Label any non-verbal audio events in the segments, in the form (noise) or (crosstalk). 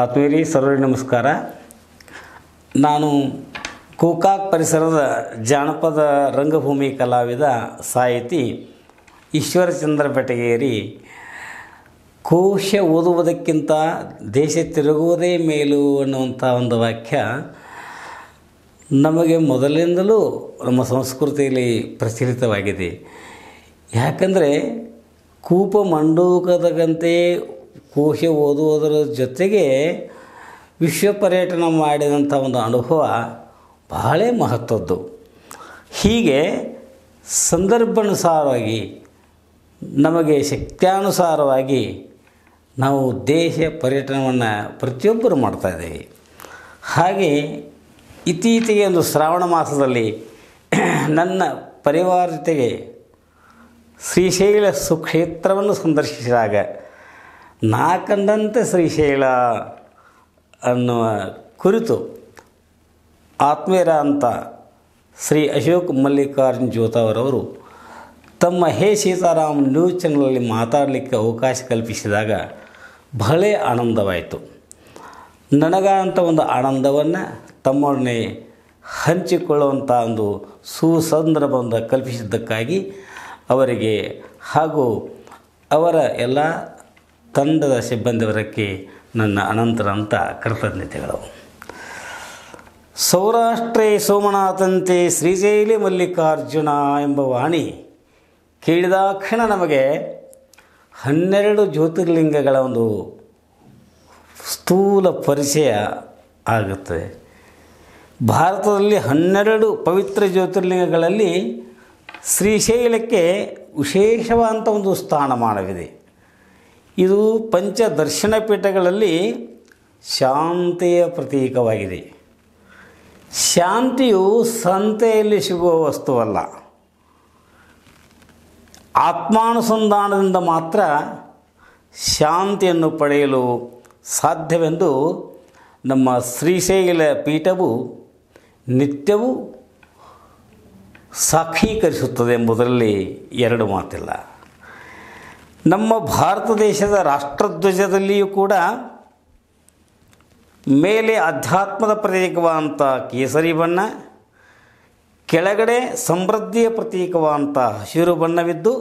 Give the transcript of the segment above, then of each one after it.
ಆತ್ಮೀರಿ ಸರ್ವರಿ ನಮಸ್ಕಾರ ನಾನು ಕೋಕಾಕ್ ಪರಿಸರದ ಜಾನಪದ ರಂಗಭೂಮಿ ಕಲಾವಿದ ಸಾಹಿತಿ ಈಶ್ವರಚಂದ್ರ ಬೆಟಗೇರಿ ಕೋಶ ಓದುವುದಕ್ಕಿಂತ ದೇಶ ತಿರುಗುವುದೇ ಮೇಲು ಅನ್ನುವಂಥ ಒಂದು ವಾಕ್ಯ ನಮಗೆ ಮೊದಲಿಂದಲೂ ನಮ್ಮ ಸಂಸ್ಕೃತಿಯಲ್ಲಿ ಪ್ರಚಲಿತವಾಗಿದೆ ಯಾಕಂದರೆ ಕೂಪ ಮಂಡೂಕದಗಂತೆ ಊಹೆ ಓದುವುದರ ಜೊತೆಗೆ ವಿಶ್ವ ಪರ್ಯಟನ ಮಾಡಿದಂಥ ಒಂದು ಅನುಭವ ಬಹಳ ಮಹತ್ವದ್ದು ಹೀಗೆ ಸಂದರ್ಭಾನುಸಾರವಾಗಿ ನಮಗೆ ಶಕ್ತಿಯಾನುಸಾರವಾಗಿ ನಾವು ದೇಶ ಪರ್ಯಟನವನ್ನು ಪ್ರತಿಯೊಬ್ಬರು ಮಾಡ್ತಾಯಿದ್ದೇವೆ ಹಾಗೆ ಇತ್ತೀಚೆಗೆ ಒಂದು ಶ್ರಾವಣ ಮಾಸದಲ್ಲಿ (clears throat) ನನ್ನ ಪರಿವಾರ ಜೊತೆಗೆ ಶ್ರೀಶೈಲ ಸುಕ್ಷೇತ್ರವನ್ನು ಸಂದರ್ಶಿಸಿದಾಗ ನಾಕಂದಂತೆ ಶ್ರೀಶೈಲ ಅನ್ನುವ ಕುರಿತು ಆತ್ಮೀಯರ ಅಂತ ಶ್ರೀ ಅಶೋಕ್ ಮಲ್ಲಿಕಾರ್ಜುನ್ ಜ್ಯೋತವರವರು ತಮ್ಮ ಹೇ ಸೀತಾರಾಮ್ ನ್ಯೂಸ್ ಚಾನಲಲ್ಲಿ ಮಾತಾಡಲಿಕ್ಕೆ ಅವಕಾಶ ಕಲ್ಪಿಸಿದಾಗ ಬಹಳ ಆನಂದವಾಯಿತು ನನಗಾದಂಥ ಒಂದು ಆನಂದವನ್ನು ತಮ್ಮೊಡನೆ ಹಂಚಿಕೊಳ್ಳುವಂಥ ಒಂದು ಸುಸಂದರ್ಭವನ್ನು ಕಲ್ಪಿಸಿದ್ದಕ್ಕಾಗಿ ಅವರಿಗೆ ಹಾಗೂ ಅವರ ಎಲ್ಲ ತಂಡದ ಸಿಬ್ಬಂದಿವರಕ್ಕೆ ನನ್ನ ಅನಂತರಂತ ಕೃತಜ್ಞತೆಗಳು ಸೌರಾಷ್ಟ್ರೇ ಸೋಮನಾಥಂತೆ ಶ್ರೀಶೈಲಿ ಮಲ್ಲಿಕಾರ್ಜುನ ಎಂಬ ವಾಣಿ ಕೇಳಿದಾಕ್ಷಣ ನಮಗೆ ಹನ್ನೆರಡು ಜ್ಯೋತಿರ್ಲಿಂಗಗಳ ಒಂದು ಸ್ಥೂಲ ಪರಿಚಯ ಆಗುತ್ತದೆ ಭಾರತದಲ್ಲಿ ಹನ್ನೆರಡು ಪವಿತ್ರ ಜ್ಯೋತಿರ್ಲಿಂಗಗಳಲ್ಲಿ ಶ್ರೀಶೈಲಕ್ಕೆ ವಿಶೇಷವಾದಂಥ ಒಂದು ಸ್ಥಾನಮಾನವಿದೆ ಇದು ಪಂಚ ದರ್ಶನ ಪೀಠಗಳಲ್ಲಿ ಶಾಂತಿಯ ಪ್ರತೀಕವಾಗಿದೆ ಶಾಂತಿಯು ಸಂತೆಯಲ್ಲಿ ಸಿಗುವ ವಸ್ತುವಲ್ಲ ಆತ್ಮಾನುಸಂಧಾನದಿಂದ ಮಾತ್ರ ಶಾಂತಿಯನ್ನು ಪಡೆಯಲು ಸಾಧ್ಯವೆಂದು ನಮ್ಮ ಶ್ರೀಶೈಲ ಪೀಠವು ನಿತ್ಯವೂ ಸಾಕ್ಷೀಕರಿಸುತ್ತದೆ ಎಂಬುದರಲ್ಲಿ ಎರಡು ಮಾತಿಲ್ಲ ನಮ್ಮ ಭಾರತ ದೇಶದ ರಾಷ್ಟ್ರಧ್ವಜದಲ್ಲಿಯೂ ಕೂಡ ಮೇಲೆ ಅಧ್ಯಾತ್ಮದ ಪ್ರತೀಕವಾದಂಥ ಕೇಸರಿ ಬಣ್ಣ ಕೆಳಗಡೆ ಸಮೃದ್ಧಿಯ ಪ್ರತೀಕವಾದಂಥ ಹಸಿರು ಬಣ್ಣವಿದ್ದು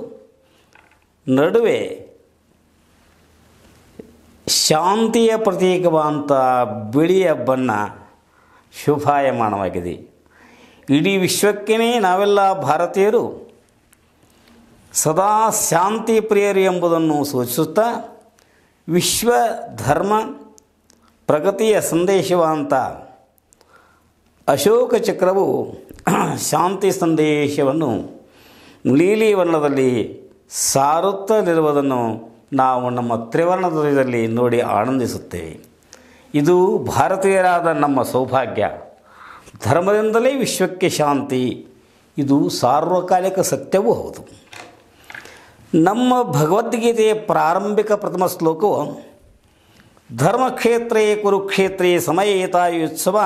ನಡುವೆ ಶಾಂತಿಯ ಪ್ರತೀಕವಾದಂಥ ಬಿಳಿಯ ಬಣ್ಣ ಶುಭಾಯಮಾನವಾಗಿದೆ ಇಡೀ ವಿಶ್ವಕ್ಕೇ ನಾವೆಲ್ಲ ಭಾರತೀಯರು ಸದಾ ಶಾಂತಿ ಪ್ರಿಯರು ಎಂಬುದನ್ನು ಸೂಚಿಸುತ್ತಾ ವಿಶ್ವ ಧರ್ಮ ಪ್ರಗತಿಯ ಸಂದೇಶವಂತ ಅಶೋಕ ಚಕ್ರವು (clears throat) ಶಾಂತಿ ಸಂದೇಶವನ್ನು ನೀಲಿ ವರ್ಣದಲ್ಲಿ ಸಾರುತ್ತಲಿರುವುದನ್ನು ನಾವು ನಮ್ಮ ತ್ರಿವರ್ಣ ನೋಡಿ ಆನಂದಿಸುತ್ತೇವೆ ಇದು ಭಾರತೀಯರಾದ ನಮ್ಮ ಸೌಭಾಗ್ಯ ಧರ್ಮದಿಂದಲೇ ವಿಶ್ವಕ್ಕೆ ಶಾಂತಿ ಇದು ಸಾರ್ವಕಾಲಿಕ ಸತ್ಯವೂ ಹೌದು ನಮ್ಮ ಭಗವದ್ಗೀತೆಯ ಪ್ರಾರಂಭಿಕ ಪ್ರಥಮ ಶ್ಲೋಕವು ಧರ್ಮಕ್ಷೇತ್ರೇ ಕುರುಕ್ಷೇತ್ರೇ ಉತ್ಸವ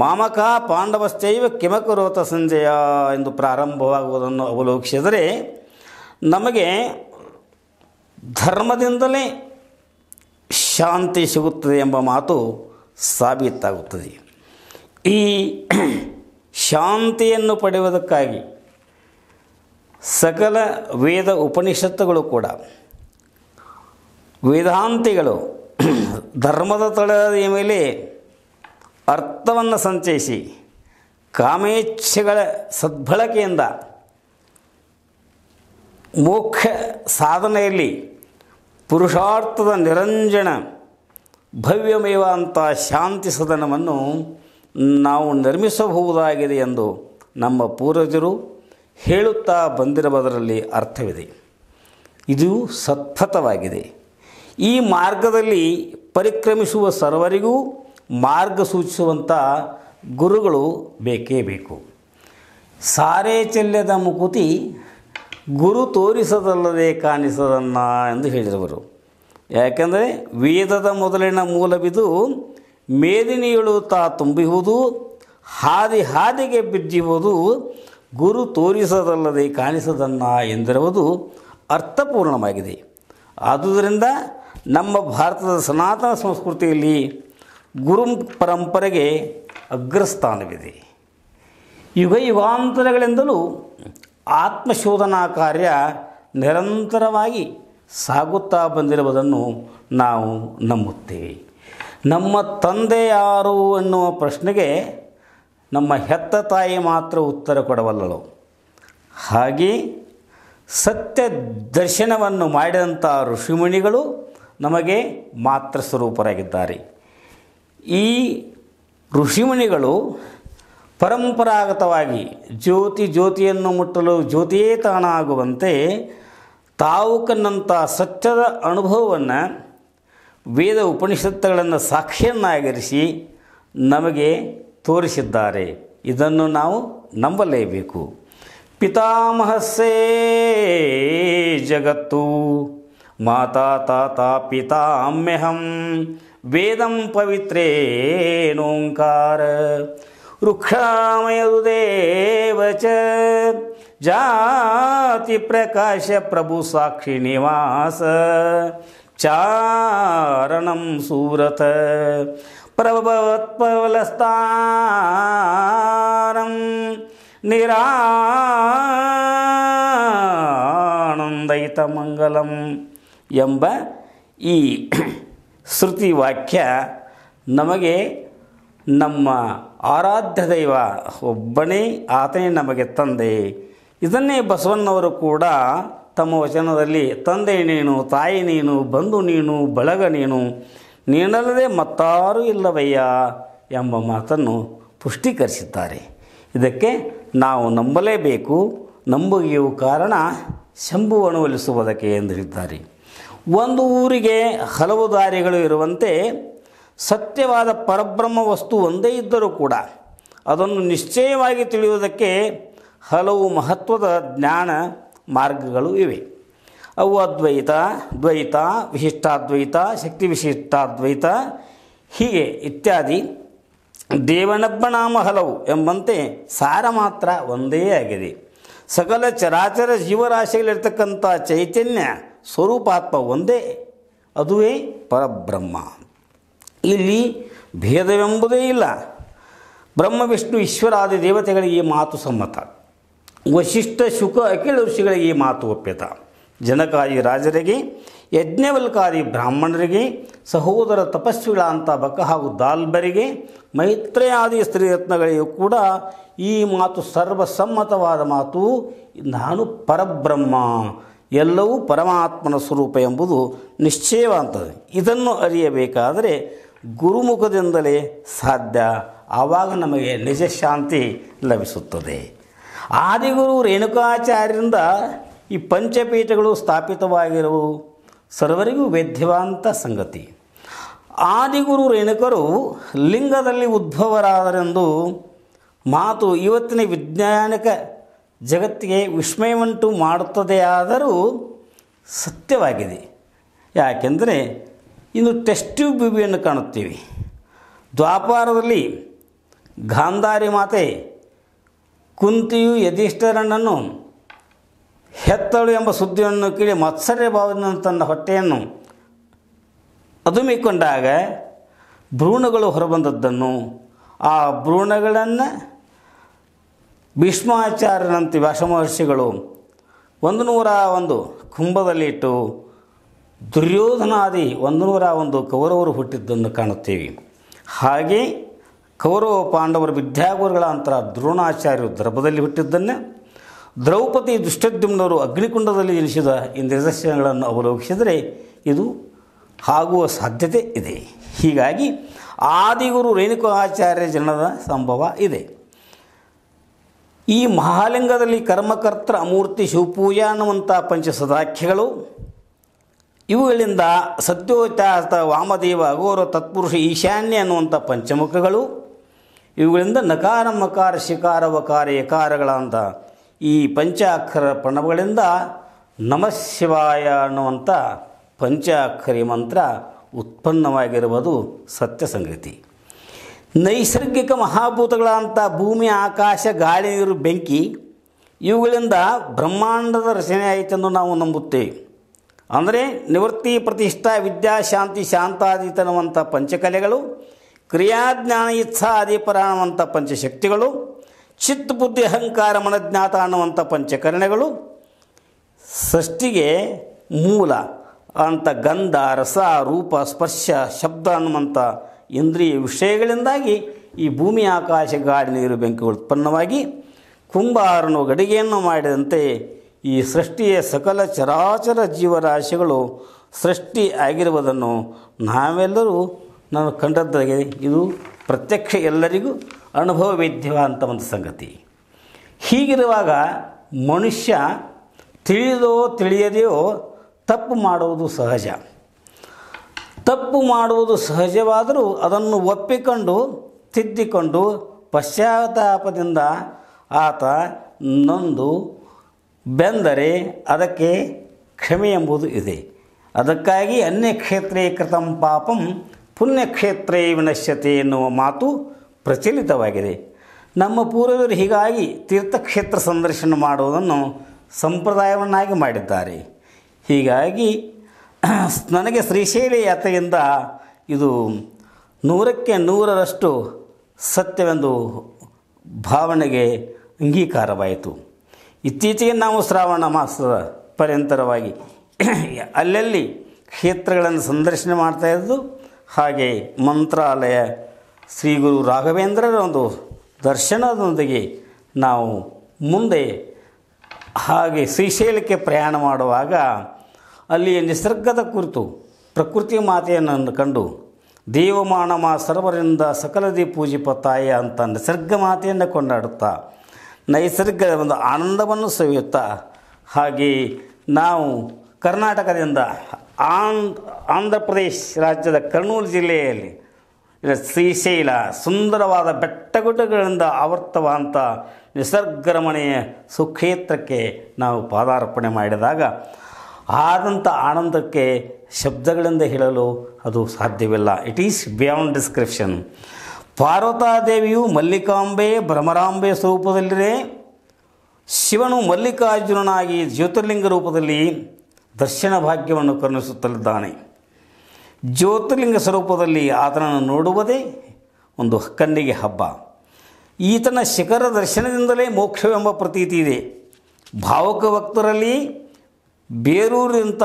ಮಾಮಕ ಪಾಂಡವಶ್ಚೈವ ಕಿಮಕುರೋತ ಸಂಜಯ ಎಂದು ಪ್ರಾರಂಭವಾಗುವುದನ್ನು ಅವಲೋಕಿಸಿದರೆ ನಮಗೆ ಧರ್ಮದಿಂದಲೇ ಶಾಂತಿ ಸಿಗುತ್ತದೆ ಎಂಬ ಮಾತು ಸಾಬೀತಾಗುತ್ತದೆ ಈ ಶಾಂತಿಯನ್ನು ಪಡೆಯುವುದಕ್ಕಾಗಿ ಸಕಲ ವೇದ ಉಪನಿಷತ್ತುಗಳು ಕೂಡ ವೇದಾಂತಿಗಳು (clears throat) ಧರ್ಮದ ತಳಿಯ ಮೇಲೆ ಅರ್ಥವನ್ನು ಸಂಚಯಿಸಿ ಕಾಮೇಚ್ಛೆಗಳ ಸದ್ಬಳಕೆಯಿಂದ ಮೋಕ್ಷ ಸಾಧನೆಯಲ್ಲಿ ಪುರುಷಾರ್ಥದ ನಿರಂಜನ ಭವ್ಯಮೇವ ಅಂತ ಶಾಂತಿ ಸದನವನ್ನು ನಾವು ನಿರ್ಮಿಸಬಹುದಾಗಿದೆ ಎಂದು ನಮ್ಮ ಪೂರ್ವಜರು ಹೇಳುತ್ತಾ ಬಂದಿರುವುದರಲ್ಲಿ ಅರ್ಥವಿದೆ ಇದು ಸತ್ಪಥವಾಗಿದೆ ಈ ಮಾರ್ಗದಲ್ಲಿ ಪರಿಕ್ರಮಿಸುವ ಸರ್ವರಿಗೂ ಮಾರ್ಗ ಸೂಚಿಸುವಂಥ ಗುರುಗಳು ಬೇಕೇ ಬೇಕು ಸಾರೇಚಲ್ಯದ ಮುಕುತಿ ಗುರು ತೋರಿಸದಲ್ಲದೆ ಕಾಣಿಸದನ್ನ ಎಂದು ಹೇಳಿರುವರು ಯಾಕೆಂದರೆ ವೇದದ ಮೊದಲಿನ ಮೂಲವಿದು ಮೇದಿನಿಯುಳುತ್ತಾ ತುಂಬಿಹುದು ಹಾದಿ ಹಾದಿಗೆ ಬಿಜ್ಜಿಹುದು ಗುರು ತೋರಿಸದಲ್ಲದೆ ಕಾಣಿಸದನ್ನ ಎಂದಿರುವುದು ಅರ್ಥಪೂರ್ಣವಾಗಿದೆ ಆದುದರಿಂದ ನಮ್ಮ ಭಾರತದ ಸನಾತನ ಸಂಸ್ಕೃತಿಯಲ್ಲಿ ಗುರು ಪರಂಪರೆಗೆ ಅಗ್ರಸ್ಥಾನವಿದೆ ಯುಗ ಯುಗಾಂತರಗಳಿಂದಲೂ ಆತ್ಮಶೋಧನಾ ಕಾರ್ಯ ನಿರಂತರವಾಗಿ ಸಾಗುತ್ತಾ ಬಂದಿರುವುದನ್ನು ನಾವು ನಂಬುತ್ತೇವೆ ನಮ್ಮ ತಂದೆ ಯಾರು ಎನ್ನುವ ಪ್ರಶ್ನೆಗೆ ನಮ್ಮ ಹೆತ್ತ ತಾಯಿ ಮಾತ್ರ ಉತ್ತರ ಕೊಡಬಲ್ಲಳು ಹಾಗೆ ಸತ್ಯ ದರ್ಶನವನ್ನು ಮಾಡಿದಂಥ ಋಷಿಮುನಿಗಳು ನಮಗೆ ಮಾತ್ರ ಸ್ವರೂಪರಾಗಿದ್ದಾರೆ ಈ ಋಷಿಮುನಿಗಳು ಪರಂಪರಾಗತವಾಗಿ ಜ್ಯೋತಿ ಜ್ಯೋತಿಯನ್ನು ಮುಟ್ಟಲು ಜ್ಯೋತಿಯೇ ಆಗುವಂತೆ ತಾವು ಕನ್ನಂಥ ಸತ್ಯದ ಅನುಭವವನ್ನು ವೇದ ಉಪನಿಷತ್ತುಗಳನ್ನು ಸಾಕ್ಷಿಯನ್ನಾಗಿರಿಸಿ ನಮಗೆ तोसरे नम्बले पितामहसे जगत्तु माता ताता पिताम्यहं वेदं पवित्रेणोङ्कार वृक्षामय रुदेव च जातिप्रकाशप्रभु साक्षि निवास चारणं सूरत പ്രഭവത്പവലസ്ഥാനം ಮಂಗಲಂ ಎಂಬ ಈ ಶ್ರುತಿ ವಾಕ್ಯ ನಮಗೆ ನಮ್ಮ ಆರಾಧ್ಯ ದೈವ ಒಬ್ಬನೇ ಆತನೇ ನಮಗೆ ತಂದೆ ಇದನ್ನೇ ಬಸವಣ್ಣವರು ಕೂಡ ತಮ್ಮ ವಚನದಲ್ಲಿ ತಂದೆ ನೀನು ತಾಯಿ ನೀನು ಬಂಧು ನೀನು ಬಳಗ ನೀನು ನೀನಲ್ಲದೆ ಮತ್ತಾರೂ ಇಲ್ಲವಯ್ಯ ಎಂಬ ಮಾತನ್ನು ಪುಷ್ಟೀಕರಿಸಿದ್ದಾರೆ ಇದಕ್ಕೆ ನಾವು ನಂಬಲೇಬೇಕು ನಂಬುಗೆಯು ಕಾರಣ ಶಂಭುವನ್ನು ಒಲಿಸುವುದಕ್ಕೆ ಎಂದು ಒಂದು ಊರಿಗೆ ಹಲವು ದಾರಿಗಳು ಇರುವಂತೆ ಸತ್ಯವಾದ ಪರಬ್ರಹ್ಮ ವಸ್ತು ಒಂದೇ ಇದ್ದರೂ ಕೂಡ ಅದನ್ನು ನಿಶ್ಚಯವಾಗಿ ತಿಳಿಯುವುದಕ್ಕೆ ಹಲವು ಮಹತ್ವದ ಜ್ಞಾನ ಮಾರ್ಗಗಳು ಇವೆ ಅವು ಅದ್ವೈತ ದ್ವೈತ ವಿಶಿಷ್ಟಾದ್ವೈತ ಶಕ್ತಿ ವಿಶಿಷ್ಟಾದ್ವೈತ ಹೀಗೆ ಇತ್ಯಾದಿ ದೇವನಬ್ಬನಾಮ ಹಲವು ಎಂಬಂತೆ ಸಾರ ಮಾತ್ರ ಒಂದೇ ಆಗಿದೆ ಸಕಲ ಚರಾಚರ ಜೀವರಾಶಿಗಳಿರ್ತಕ್ಕಂಥ ಚೈತನ್ಯ ಸ್ವರೂಪಾತ್ಮ ಒಂದೇ ಅದುವೇ ಪರಬ್ರಹ್ಮ ಇಲ್ಲಿ ಭೇದವೆಂಬುದೇ ಇಲ್ಲ ಬ್ರಹ್ಮ ವಿಷ್ಣು ಈಶ್ವರಾದಿ ದೇವತೆಗಳಿಗೆ ಮಾತು ಸಮ್ಮತ ವಶಿಷ್ಠ ಶುಕ ಅಖಿಲ ಋಷಿಗಳಿಗೆ ಮಾತು ಒಪ್ಪ್ಯತ ಜನಕಾಯಿ ರಾಜರಿಗೆ ಯಜ್ಞವಲ್ಕಾದಿ ಬ್ರಾಹ್ಮಣರಿಗೆ ಸಹೋದರ ತಪಸ್ವಿಗಳ ಅಂತ ಬಕ ಹಾಗೂ ದಾಲ್ಬರಿಗೆ ಮೈತ್ರೆಯಾದಿ ಸ್ತ್ರೀರತ್ನಗಳಿಗೂ ಕೂಡ ಈ ಮಾತು ಸರ್ವಸಮ್ಮತವಾದ ಮಾತು ನಾನು ಪರಬ್ರಹ್ಮ ಎಲ್ಲವೂ ಪರಮಾತ್ಮನ ಸ್ವರೂಪ ಎಂಬುದು ನಿಶ್ಚಯವಾಗ್ತದೆ ಇದನ್ನು ಅರಿಯಬೇಕಾದರೆ ಗುರುಮುಖದಿಂದಲೇ ಸಾಧ್ಯ ಆವಾಗ ನಮಗೆ ನಿಜ ಶಾಂತಿ ಲಭಿಸುತ್ತದೆ ಆದಿಗುರು ರೇಣುಕಾಚಾರ್ಯರಿಂದ ಈ ಪಂಚಪೀಠಗಳು ಸ್ಥಾಪಿತವಾಗಿರುವು ಸರ್ವರಿಗೂ ವೈದ್ಯವಂತ ಸಂಗತಿ ಆದಿಗುರು ರೇಣುಕರು ಲಿಂಗದಲ್ಲಿ ಉದ್ಭವರಾದರೆಂದು ಮಾತು ಇವತ್ತಿನ ವಿಜ್ಞಾನಿಕ ಜಗತ್ತಿಗೆ ವಿಸ್ಮಯವನ್ನುಂಟು ಮಾಡುತ್ತದೆಯಾದರೂ ಸತ್ಯವಾಗಿದೆ ಯಾಕೆಂದರೆ ಇನ್ನು ಟೆಸ್ಟಿವ್ ಬಿಬಿಯನ್ನು ಕಾಣುತ್ತೀವಿ ದ್ವಾಪಾರದಲ್ಲಿ ಗಾಂಧಾರಿ ಮಾತೆ ಕುಂತಿಯು ಯಧಿಷ್ಠರಣ್ಣನ್ನು ಹೆತ್ತಳು ಎಂಬ ಸುದ್ದಿಯನ್ನು ಕೇಳಿ ಮತ್ಸರ್ಯ ಭಾವದಿಂದ ತನ್ನ ಹೊಟ್ಟೆಯನ್ನು ಅದುಮಿಕೊಂಡಾಗ ಭ್ರೂಣಗಳು ಹೊರಬಂದದ್ದನ್ನು ಆ ಭ್ರೂಣಗಳನ್ನು ಭೀಷ್ಮಾಚಾರ್ಯನಂತೆ ವ್ಯಾಸಮಹರ್ಷಿಗಳು ಒಂದು ನೂರ ಒಂದು ಕುಂಭದಲ್ಲಿಟ್ಟು ದುರ್ಯೋಧನಾದಿ ಒಂದು ನೂರ ಒಂದು ಕೌರವರು ಹುಟ್ಟಿದ್ದನ್ನು ಕಾಣುತ್ತೇವೆ ಹಾಗೆ ಕೌರವ ಪಾಂಡವರು ವಿದ್ಯಾಗುರುಗಳ ಅಂತರ ದ್ರೋಣಾಚಾರ್ಯರು ದರ್ಭದಲ್ಲಿ ಹುಟ್ಟಿದ್ದನ್ನೇ ದ್ರೌಪದಿ ದುಷ್ಟದ್ಯುಮ್ನವರು ಅಗ್ನಿಕುಂಡದಲ್ಲಿ ಜನಿಸಿದ ಈ ನಿದರ್ಶನಗಳನ್ನು ಅವಲೋಕಿಸಿದರೆ ಇದು ಆಗುವ ಸಾಧ್ಯತೆ ಇದೆ ಹೀಗಾಗಿ ಆದಿಗುರು ರೇಣುಕಾಚಾರ್ಯ ಜನದ ಸಂಭವ ಇದೆ ಈ ಮಹಾಲಿಂಗದಲ್ಲಿ ಕರ್ಮಕರ್ತರ ಅಮೂರ್ತಿ ಅನ್ನುವಂಥ ಪಂಚಸದಾಖ್ಯಗಳು ಇವುಗಳಿಂದ ಸತ್ಯೋಚಾತ ವಾಮದೇವ ಅಘೋರ ತತ್ಪುರುಷ ಈಶಾನ್ಯ ಅನ್ನುವಂಥ ಪಂಚಮುಖಗಳು ಇವುಗಳಿಂದ ನಕಾರ ಮಕಾರ ಶಿಕಾರ ವಕಾರ ಈ ಪಂಚ ಅಕ್ಷರ ಪ್ರಣವಗಳಿಂದ ಶಿವಾಯ ಅನ್ನುವಂಥ ಪಂಚ ಅಕ್ಷರಿ ಮಂತ್ರ ಉತ್ಪನ್ನವಾಗಿರುವುದು ಸತ್ಯ ಸಂಗತಿ ನೈಸರ್ಗಿಕ ಮಹಾಭೂತಗಳಂಥ ಭೂಮಿ ಆಕಾಶ ಗಾಳಿ ನೀರು ಬೆಂಕಿ ಇವುಗಳಿಂದ ಬ್ರಹ್ಮಾಂಡದ ರಚನೆ ಆಯಿತೆಂದು ನಾವು ನಂಬುತ್ತೇವೆ ಅಂದರೆ ನಿವೃತ್ತಿ ಪ್ರತಿಷ್ಠಾ ವಿದ್ಯಾಶಾಂತಿ ಶಾಂತಾದೀತನವಂಥ ಪಂಚಕಲೆಗಳು ಕ್ರಿಯಾಜ್ಞಾನ ಇಚ್ಛಾ ಆದಿಪರ ಅನ್ನುವಂಥ ಪಂಚಶಕ್ತಿಗಳು ಚಿತ್ ಬುದ್ಧಿ ಅಹಂಕಾರ ಮನಜ್ಞಾತ ಅನ್ನುವಂಥ ಪಂಚಕರಣಗಳು ಸೃಷ್ಟಿಗೆ ಮೂಲ ಅಂತ ಗಂಧ ರಸ ರೂಪ ಸ್ಪರ್ಶ ಶಬ್ದ ಅನ್ನುವಂಥ ಇಂದ್ರಿಯ ವಿಷಯಗಳಿಂದಾಗಿ ಈ ಭೂಮಿ ಆಕಾಶ ಗಾಳಿ ನೀರು ಬೆಂಕಿಗಳು ಉತ್ಪನ್ನವಾಗಿ ಕುಂಬಾರನು ಗಡಿಗೆಯನ್ನು ಮಾಡಿದಂತೆ ಈ ಸೃಷ್ಟಿಯ ಸಕಲ ಚರಾಚರ ಜೀವರಾಶಿಗಳು ಸೃಷ್ಟಿ ಆಗಿರುವುದನ್ನು ನಾವೆಲ್ಲರೂ ನಾನು ಕಂಡದ್ದಾಗಿದೆ ಇದು ಪ್ರತ್ಯಕ್ಷ ಎಲ್ಲರಿಗೂ ಅನುಭವ ವೇದ್ಯವ ಅಂತ ಒಂದು ಸಂಗತಿ ಹೀಗಿರುವಾಗ ಮನುಷ್ಯ ತಿಳಿದೋ ತಿಳಿಯದೆಯೋ ತಪ್ಪು ಮಾಡುವುದು ಸಹಜ ತಪ್ಪು ಮಾಡುವುದು ಸಹಜವಾದರೂ ಅದನ್ನು ಒಪ್ಪಿಕೊಂಡು ತಿದ್ದಿಕೊಂಡು ಪಶ್ಚಾತ್ತಾಪದಿಂದ ಆತ ನೊಂದು ಬೆಂದರೆ ಅದಕ್ಕೆ ಕ್ಷಮೆ ಎಂಬುದು ಇದೆ ಅದಕ್ಕಾಗಿ ಅನ್ಯ ಕ್ಷೇತ್ರೀಕೃತ ಕೃತಂ ಪಾಪಂ ಪುಣ್ಯಕ್ಷೇತ್ರೇ ವಿನಶ್ಯತೆ ಎನ್ನುವ ಮಾತು ಪ್ರಚಲಿತವಾಗಿದೆ ನಮ್ಮ ಪೂರ್ವಜರು ಹೀಗಾಗಿ ತೀರ್ಥಕ್ಷೇತ್ರ ಸಂದರ್ಶನ ಮಾಡುವುದನ್ನು ಸಂಪ್ರದಾಯವನ್ನಾಗಿ ಮಾಡಿದ್ದಾರೆ ಹೀಗಾಗಿ (clears throat) ನನಗೆ ಶ್ರೀಶೈಲ ಯಾತ್ರೆಯಿಂದ ಇದು ನೂರಕ್ಕೆ ನೂರರಷ್ಟು ಸತ್ಯವೆಂದು ಭಾವನೆಗೆ ಅಂಗೀಕಾರವಾಯಿತು ಇತ್ತೀಚೆಗೆ ನಾವು ಶ್ರಾವಣ ಮಾಸದ ಪರ್ಯಂತರವಾಗಿ (clears throat) ಅಲ್ಲಲ್ಲಿ ಕ್ಷೇತ್ರಗಳನ್ನು ಸಂದರ್ಶನ ಮಾಡ್ತಾ ಇದ್ದು ಹಾಗೆ ಮಂತ್ರಾಲಯ ಶ್ರೀ ಗುರು ರಾಘವೇಂದ್ರರ ಒಂದು ದರ್ಶನದೊಂದಿಗೆ ನಾವು ಮುಂದೆ ಹಾಗೆ ಶ್ರೀಶೈಲಕ್ಕೆ ಪ್ರಯಾಣ ಮಾಡುವಾಗ ಅಲ್ಲಿಯ ನಿಸರ್ಗದ ಕುರಿತು ಪ್ರಕೃತಿ ಮಾತೆಯನ್ನು ಕಂಡು ದೇವಮಾನಮ ಸರ್ವರಿಂದ ಸಕಲದಿ ಪೂಜಿಪ ತಾಯ ಅಂತ ನಿಸರ್ಗ ಮಾತೆಯನ್ನು ಕೊಂಡಾಡುತ್ತಾ ನೈಸರ್ಗದ ಒಂದು ಆನಂದವನ್ನು ಸವಿಯುತ್ತಾ ಹಾಗೆ ನಾವು ಕರ್ನಾಟಕದಿಂದ ಆಂಧ್ರ ಆಂಧ್ರ ಪ್ರದೇಶ್ ರಾಜ್ಯದ ಕರ್ನೂಲು ಜಿಲ್ಲೆಯಲ್ಲಿ ಶ್ರೀಶೈಲ ಸುಂದರವಾದ ಗುಡ್ಡಗಳಿಂದ ಆವರ್ತವಾದಂಥ ನಿಸರ್ಗರಮಣೆಯ ಸುಕ್ಷೇತ್ರಕ್ಕೆ ನಾವು ಪಾದಾರ್ಪಣೆ ಮಾಡಿದಾಗ ಆದಂಥ ಆನಂದಕ್ಕೆ ಶಬ್ದಗಳಿಂದ ಹೇಳಲು ಅದು ಸಾಧ್ಯವಿಲ್ಲ ಇಟ್ ಈಸ್ ಬಿಯಾಂಡ್ ಡಿಸ್ಕ್ರಿಪ್ಷನ್ ಪಾರ್ವತಾದೇವಿಯು ಮಲ್ಲಿಕಾಂಬೆ ಭ್ರಮರಾಂಬೆ ಸ್ವರೂಪದಲ್ಲಿದೆ ಶಿವನು ಮಲ್ಲಿಕಾರ್ಜುನನಾಗಿ ಜ್ಯೋತಿರ್ಲಿಂಗ ರೂಪದಲ್ಲಿ ದರ್ಶನ ಭಾಗ್ಯವನ್ನು ಕರುಣಿಸುತ್ತಲಿದ್ದಾನೆ ಜ್ಯೋತಿರ್ಲಿಂಗ ಸ್ವರೂಪದಲ್ಲಿ ಆತನನ್ನು ನೋಡುವುದೇ ಒಂದು ಕಣ್ಣಿಗೆ ಹಬ್ಬ ಈತನ ಶಿಖರ ದರ್ಶನದಿಂದಲೇ ಮೋಕ್ಷವೆಂಬ ಪ್ರತೀತಿ ಇದೆ ಭಾವಕ ಭಕ್ತರಲ್ಲಿ ಬೇರೂರಿಂದ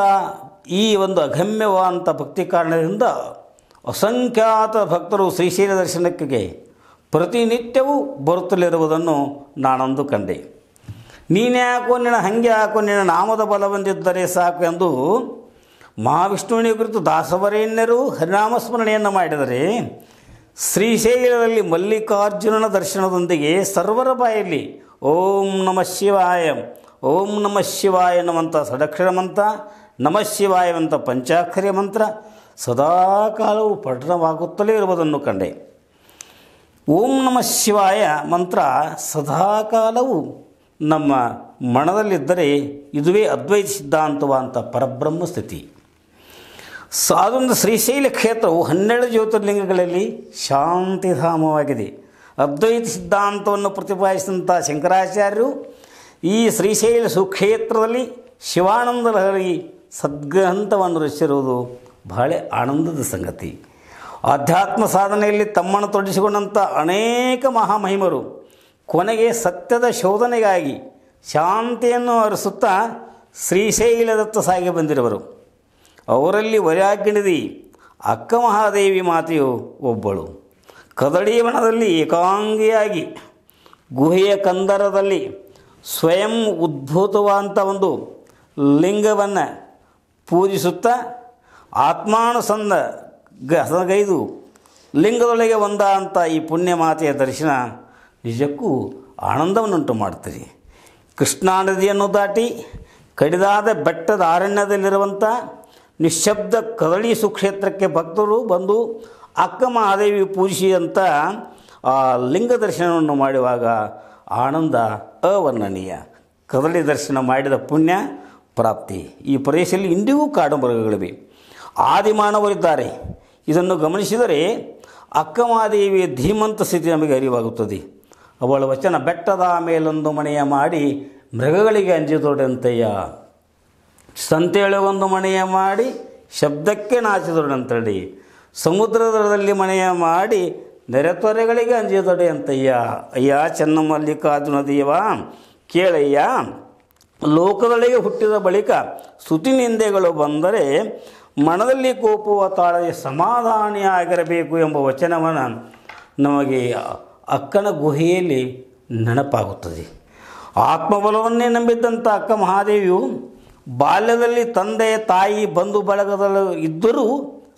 ಈ ಒಂದು ಅಗಮ್ಯವಾದಂಥ ಭಕ್ತಿ ಕಾರಣದಿಂದ ಅಸಂಖ್ಯಾತ ಭಕ್ತರು ಶ್ರೀಶೈಲ ದರ್ಶನಕ್ಕೆ ಪ್ರತಿನಿತ್ಯವೂ ಬರುತ್ತಲಿರುವುದನ್ನು ನಾನೊಂದು ಕಂಡೆ ನೀನೇ ಹಾಕೋ ನಿನ್ನ ಹಾಗೆ ಹಾಕೋ ನಿನ್ನ ನಾಮದ ಬಂದಿದ್ದರೆ ಸಾಕು ಎಂದು ಮಹಾವಿಷ್ಣುವಿನ ಕುರಿತು ದಾಸವರೇಣ್ಯರು ಹರಿನಾಮ ಸ್ಮರಣೆಯನ್ನು ಮಾಡಿದರೆ ಶ್ರೀಶೈಲದಲ್ಲಿ ಮಲ್ಲಿಕಾರ್ಜುನನ ದರ್ಶನದೊಂದಿಗೆ ಸರ್ವರ ಬಾಯಲ್ಲಿ ಓಂ ನಮಃ ಶಿವಾಯ ಓಂ ನಮಃ ಶಿವಾಯ ಎನ್ನುವಂಥ ಸಡಕ್ಷರ ಮಂತ್ರ ನಮಃ ಶಿವಾಯವಂತ ಪಂಚಾಕ್ಷರಿ ಮಂತ್ರ ಸದಾಕಾಲವು ಪಠನವಾಗುತ್ತಲೇ ಇರುವುದನ್ನು ಕಂಡೆ ಓಂ ನಮಃ ಶಿವಾಯ ಮಂತ್ರ ಸದಾಕಾಲವು ನಮ್ಮ ಮನದಲ್ಲಿದ್ದರೆ ಇದುವೇ ಅದ್ವೈತ ಸಿದ್ಧಾಂತವಾದಂಥ ಪರಬ್ರಹ್ಮ ಸ್ಥಿತಿ ಅದೊಂದು ಶ್ರೀಶೈಲ ಕ್ಷೇತ್ರವು ಹನ್ನೆರಡು ಜ್ಯೋತಿರ್ಲಿಂಗಗಳಲ್ಲಿ ಶಾಂತಿಧಾಮವಾಗಿದೆ ಅದ್ವೈತ ಸಿದ್ಧಾಂತವನ್ನು ಪ್ರತಿಪಾದಿಸಿದಂಥ ಶಂಕರಾಚಾರ್ಯರು ಈ ಶ್ರೀಶೈಲ ಸುಕ್ಷೇತ್ರದಲ್ಲಿ ಲಹರಿ ಸದ್ಗ್ರಹಂತವನ್ನು ರಚಿಸಿರುವುದು ಬಹಳ ಆನಂದದ ಸಂಗತಿ ಆಧ್ಯಾತ್ಮ ಸಾಧನೆಯಲ್ಲಿ ತಮ್ಮನ್ನು ತೊಡಗಿಸಿಕೊಂಡಂಥ ಅನೇಕ ಮಹಾಮಹಿಮರು ಕೊನೆಗೆ ಸತ್ಯದ ಶೋಧನೆಗಾಗಿ ಶಾಂತಿಯನ್ನು ಅರಸುತ್ತಾ ಶ್ರೀಶೈಲದತ್ತ ಸಾಗಿ ಬಂದಿರುವರು ಅವರಲ್ಲಿ ವರಾಗ್ನಿಧಿ ಅಕ್ಕ ಮಹಾದೇವಿ ಮಾತೆಯು ಒಬ್ಬಳು ಮನದಲ್ಲಿ ಏಕಾಂಗಿಯಾಗಿ ಗುಹೆಯ ಕಂದರದಲ್ಲಿ ಸ್ವಯಂ ಉದ್ಭೂತವಾದಂಥ ಒಂದು ಲಿಂಗವನ್ನು ಪೂಜಿಸುತ್ತಾ ಆತ್ಮಾನುಸಂಧ ಗಸಗೈದು ಲಿಂಗದೊಳಗೆ ಒಂದ ಅಂತ ಈ ಪುಣ್ಯ ಮಾತೆಯ ದರ್ಶನ ನಿಜಕ್ಕೂ ಆನಂದವನ್ನುಂಟು ಮಾಡ್ತೀರಿ ಕೃಷ್ಣಾ ನದಿಯನ್ನು ದಾಟಿ ಕಡಿದಾದ ಬೆಟ್ಟದ ಅರಣ್ಯದಲ್ಲಿರುವಂಥ ನಿಶಬ್ದ ಕದಳಿ ಸುಕ್ಷೇತ್ರಕ್ಕೆ ಭಕ್ತರು ಬಂದು ಅಕ್ಕ ಮಹಾದೇವಿ ಅಂತ ಆ ಲಿಂಗ ದರ್ಶನವನ್ನು ಮಾಡುವಾಗ ಆನಂದ ಅವರ್ಣನೀಯ ಕದಳಿ ದರ್ಶನ ಮಾಡಿದ ಪುಣ್ಯ ಪ್ರಾಪ್ತಿ ಈ ಪ್ರದೇಶದಲ್ಲಿ ಇಂದಿಗೂ ಕಾಡು ಮೃಗಗಳಿವೆ ಆದಿಮಾನವರಿದ್ದಾರೆ ಇದನ್ನು ಗಮನಿಸಿದರೆ ಅಕ್ಕಮಾದೇವಿಯ ಧೀಮಂತ ಸ್ಥಿತಿ ನಮಗೆ ಅರಿವಾಗುತ್ತದೆ ಅವಳ ವಚನ ಬೆಟ್ಟದ ಮೇಲೊಂದು ಮನೆಯ ಮಾಡಿ ಮೃಗಗಳಿಗೆ ಅಂಜಿದೊಡಂತೆಯ ಒಂದು ಮನೆಯ ಮಾಡಿ ಶಬ್ದಕ್ಕೆ ನಾಚಿದೊಡಂತಡಿ ಸಮುದ್ರದಲ್ಲಿ ಮನೆಯ ಮಾಡಿ ನೆರೆತೊರೆಗಳಿಗೆ ಅಂಜಿದೊಡೆ ಅಂತಯ್ಯ ಅಯ್ಯ ಚೆನ್ನಮಲ್ಲಿಕಾರ್ಜುನ ದೇವ ಕೇಳಯ್ಯ ಲೋಕದೊಳಗೆ ಹುಟ್ಟಿದ ಬಳಿಕ ಸ್ತುತಿ ನಿಂದೆಗಳು ಬಂದರೆ ಮನದಲ್ಲಿ ಕೋಪುವ ತಾಳದೆ ಸಮಾಧಾನಿಯಾಗಿರಬೇಕು ಎಂಬ ವಚನವನ್ನು ನಮಗೆ ಅಕ್ಕನ ಗುಹೆಯಲ್ಲಿ ನೆನಪಾಗುತ್ತದೆ ಆತ್ಮಬಲವನ್ನೇ ನಂಬಿದ್ದಂಥ ಅಕ್ಕ ಮಹಾದೇವಿಯು ಬಾಲ್ಯದಲ್ಲಿ ತಂದೆ ತಾಯಿ ಬಂಧು ಬಳಗದಲ್ಲಿ ಇದ್ದರೂ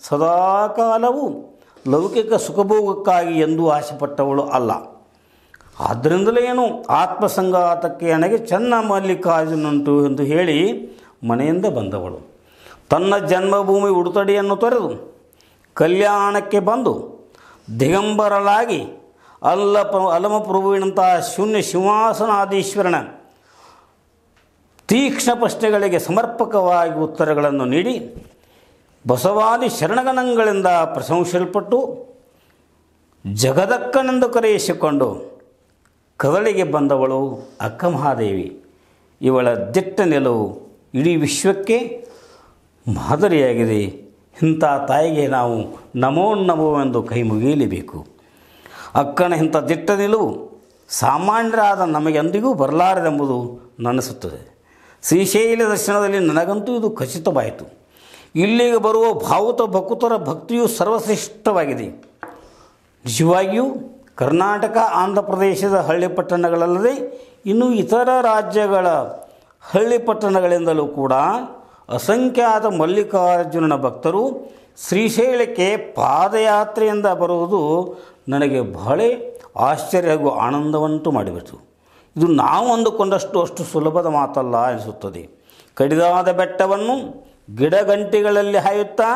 ಸದಾಕಾಲವೂ ಲೌಕಿಕ ಸುಖಭೋಗಕ್ಕಾಗಿ ಎಂದೂ ಆಸೆಪಟ್ಟವಳು ಅಲ್ಲ ಆದ್ದರಿಂದಲೇ ಏನು ಆತ್ಮಸಂಗಾತಕ್ಕೆ ನನಗೆ ಚೆನ್ನ ಮಲ್ಲಿಕಾರ್ಜುನಂಟು ಎಂದು ಹೇಳಿ ಮನೆಯಿಂದ ಬಂದವಳು ತನ್ನ ಜನ್ಮಭೂಮಿ ಉಡುತಡಿಯನ್ನು ತೊರೆದು ಕಲ್ಯಾಣಕ್ಕೆ ಬಂದು ದಿಗಂಬರಳಾಗಿ ಅಲ್ಲಪ ಅಲಮ ಪ್ರಭುವಿನಂತಹ ಶೂನ್ಯ ಸಿಂಹಾಸನಾದೀಶ್ವರನ ತೀಕ್ಷ್ಣ ಪ್ರಶ್ನೆಗಳಿಗೆ ಸಮರ್ಪಕವಾಗಿ ಉತ್ತರಗಳನ್ನು ನೀಡಿ ಬಸವಾದಿ ಶರಣಗಣಗಳಿಂದ ಪ್ರಶಂಸಲ್ಪಟ್ಟು ಜಗದಕ್ಕನೆಂದು ಕರೆಯಿಸಿಕೊಂಡು ಕದಳಿಗೆ ಬಂದವಳು ಅಕ್ಕ ಮಹಾದೇವಿ ಇವಳ ದಿಟ್ಟ ನೆಲವು ಇಡೀ ವಿಶ್ವಕ್ಕೆ ಮಾದರಿಯಾಗಿದೆ ಇಂಥ ತಾಯಿಗೆ ನಾವು ನಮೋ ನಮೋ ಎಂದು ಕೈ ಮುಗಿಯಲೇಬೇಕು ಅಕ್ಕನ ಇಂಥ ದಿಟ್ಟ ನಿಲುವು ಸಾಮಾನ್ಯರಾದ ನಮಗೆಂದಿಗೂ ಬರಲಾರದೆಂಬುದು ನನಸುತ್ತದೆ ಶ್ರೀಶೈಲ ದರ್ಶನದಲ್ಲಿ ನನಗಂತೂ ಇದು ಖಚಿತವಾಯಿತು ಇಲ್ಲಿಗೆ ಬರುವ ಭಾವುತ ಭಕ್ತರ ಭಕ್ತಿಯು ಸರ್ವಶ್ರೇಷ್ಠವಾಗಿದೆ ನಿಜವಾಗಿಯೂ ಕರ್ನಾಟಕ ಆಂಧ್ರ ಪ್ರದೇಶದ ಹಳ್ಳಿ ಪಟ್ಟಣಗಳಲ್ಲದೆ ಇನ್ನು ಇತರ ರಾಜ್ಯಗಳ ಹಳ್ಳಿ ಪಟ್ಟಣಗಳಿಂದಲೂ ಕೂಡ ಅಸಂಖ್ಯಾತ ಮಲ್ಲಿಕಾರ್ಜುನನ ಭಕ್ತರು ಶ್ರೀಶೈಲಕ್ಕೆ ಪಾದಯಾತ್ರೆಯಿಂದ ಬರುವುದು ನನಗೆ ಬಹಳ ಆಶ್ಚರ್ಯ ಹಾಗೂ ಆನಂದವಂತೂ ಮಾಡಿಬಿಡ್ತು ಇದು ನಾವು ಅಂದುಕೊಂಡಷ್ಟು ಅಷ್ಟು ಸುಲಭದ ಮಾತಲ್ಲ ಅನಿಸುತ್ತದೆ ಕಡಿದಾದ ಬೆಟ್ಟವನ್ನು ಗಿಡಗಂಟಿಗಳಲ್ಲಿ ಹಾಯುತ್ತಾ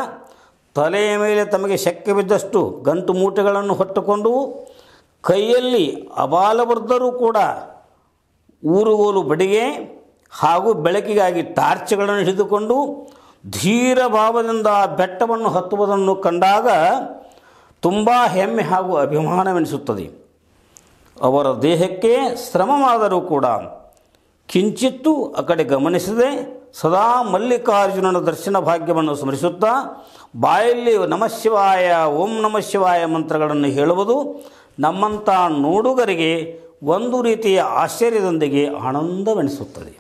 ತಲೆಯ ಮೇಲೆ ತಮಗೆ ಶಕ್ಕೆ ಬಿದ್ದಷ್ಟು ಗಂಟು ಮೂಟೆಗಳನ್ನು ಹೊತ್ತುಕೊಂಡು ಕೈಯಲ್ಲಿ ಅಬಾಲವೃದ್ಧರೂ ಕೂಡ ಊರುಗೋಲು ಬಡಿಗೆ ಹಾಗೂ ಬೆಳಕಿಗಾಗಿ ಟಾರ್ಚ್ಗಳನ್ನು ಹಿಡಿದುಕೊಂಡು ಧೀರ ಭಾವದಿಂದ ಬೆಟ್ಟವನ್ನು ಹತ್ತುವುದನ್ನು ಕಂಡಾಗ ತುಂಬ ಹೆಮ್ಮೆ ಹಾಗೂ ಅಭಿಮಾನವೆನಿಸುತ್ತದೆ ಅವರ ದೇಹಕ್ಕೆ ಶ್ರಮವಾದರೂ ಕೂಡ ಕಿಂಚಿತ್ತು ಆ ಕಡೆ ಗಮನಿಸದೆ ಸದಾ ಮಲ್ಲಿಕಾರ್ಜುನನ ದರ್ಶನ ಭಾಗ್ಯವನ್ನು ಸ್ಮರಿಸುತ್ತಾ ಬಾಯಲ್ಲಿ ನಮಃಶಿವಾಯ ಓಂ ಶಿವಾಯ ಮಂತ್ರಗಳನ್ನು ಹೇಳುವುದು ನಮ್ಮಂಥ ನೋಡುಗರಿಗೆ ಒಂದು ರೀತಿಯ ಆಶ್ಚರ್ಯದೊಂದಿಗೆ ಆನಂದವೆನಿಸುತ್ತದೆ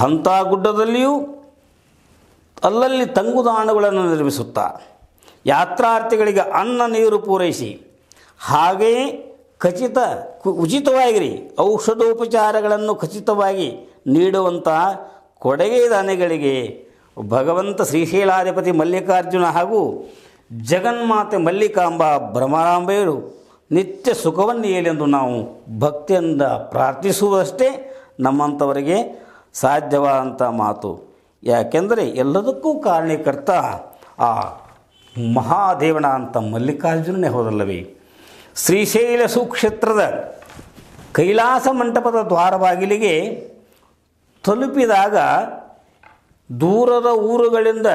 ಹಂತ ಗುಡ್ಡದಲ್ಲಿಯೂ ಅಲ್ಲಲ್ಲಿ ತಂಗುದಾಣಗಳನ್ನು ನಿರ್ಮಿಸುತ್ತಾ ಯಾತ್ರಾರ್ಥಿಗಳಿಗೆ ಅನ್ನ ನೀರು ಪೂರೈಸಿ ಹಾಗೆಯೇ ಖಚಿತ ಉಚಿತವಾಗಿರಿ ಔಷಧೋಪಚಾರಗಳನ್ನು ಖಚಿತವಾಗಿ ನೀಡುವಂಥ ಕೊಡುಗೆ ದಾನಿಗಳಿಗೆ ಭಗವಂತ ಶ್ರೀಶೈಲಾಧಿಪತಿ ಮಲ್ಲಿಕಾರ್ಜುನ ಹಾಗೂ ಜಗನ್ಮಾತೆ ಮಲ್ಲಿಕಾಂಬ ಭ್ರಮರಾಂಬೆಯರು ನಿತ್ಯ ಸುಖವನ್ನು ಏಲೆಂದು ನಾವು ಭಕ್ತಿಯಿಂದ ಪ್ರಾರ್ಥಿಸುವುದಷ್ಟೇ ನಮ್ಮಂಥವರಿಗೆ ಸಾಧ್ಯವಾದಂಥ ಮಾತು ಯಾಕೆಂದರೆ ಎಲ್ಲದಕ್ಕೂ ಕಾರಣೀಕರ್ತ ಆ ಮಹಾದೇವನ ಅಂತ ಮಲ್ಲಿಕಾರ್ಜುನೇ ಹೋದಲ್ಲವೇ ಶ್ರೀಶೈಲ ಸುಕ್ಷೇತ್ರದ ಕೈಲಾಸ ಮಂಟಪದ ದ್ವಾರಬಾಗಿಲಿಗೆ ತಲುಪಿದಾಗ ದೂರದ ಊರುಗಳಿಂದ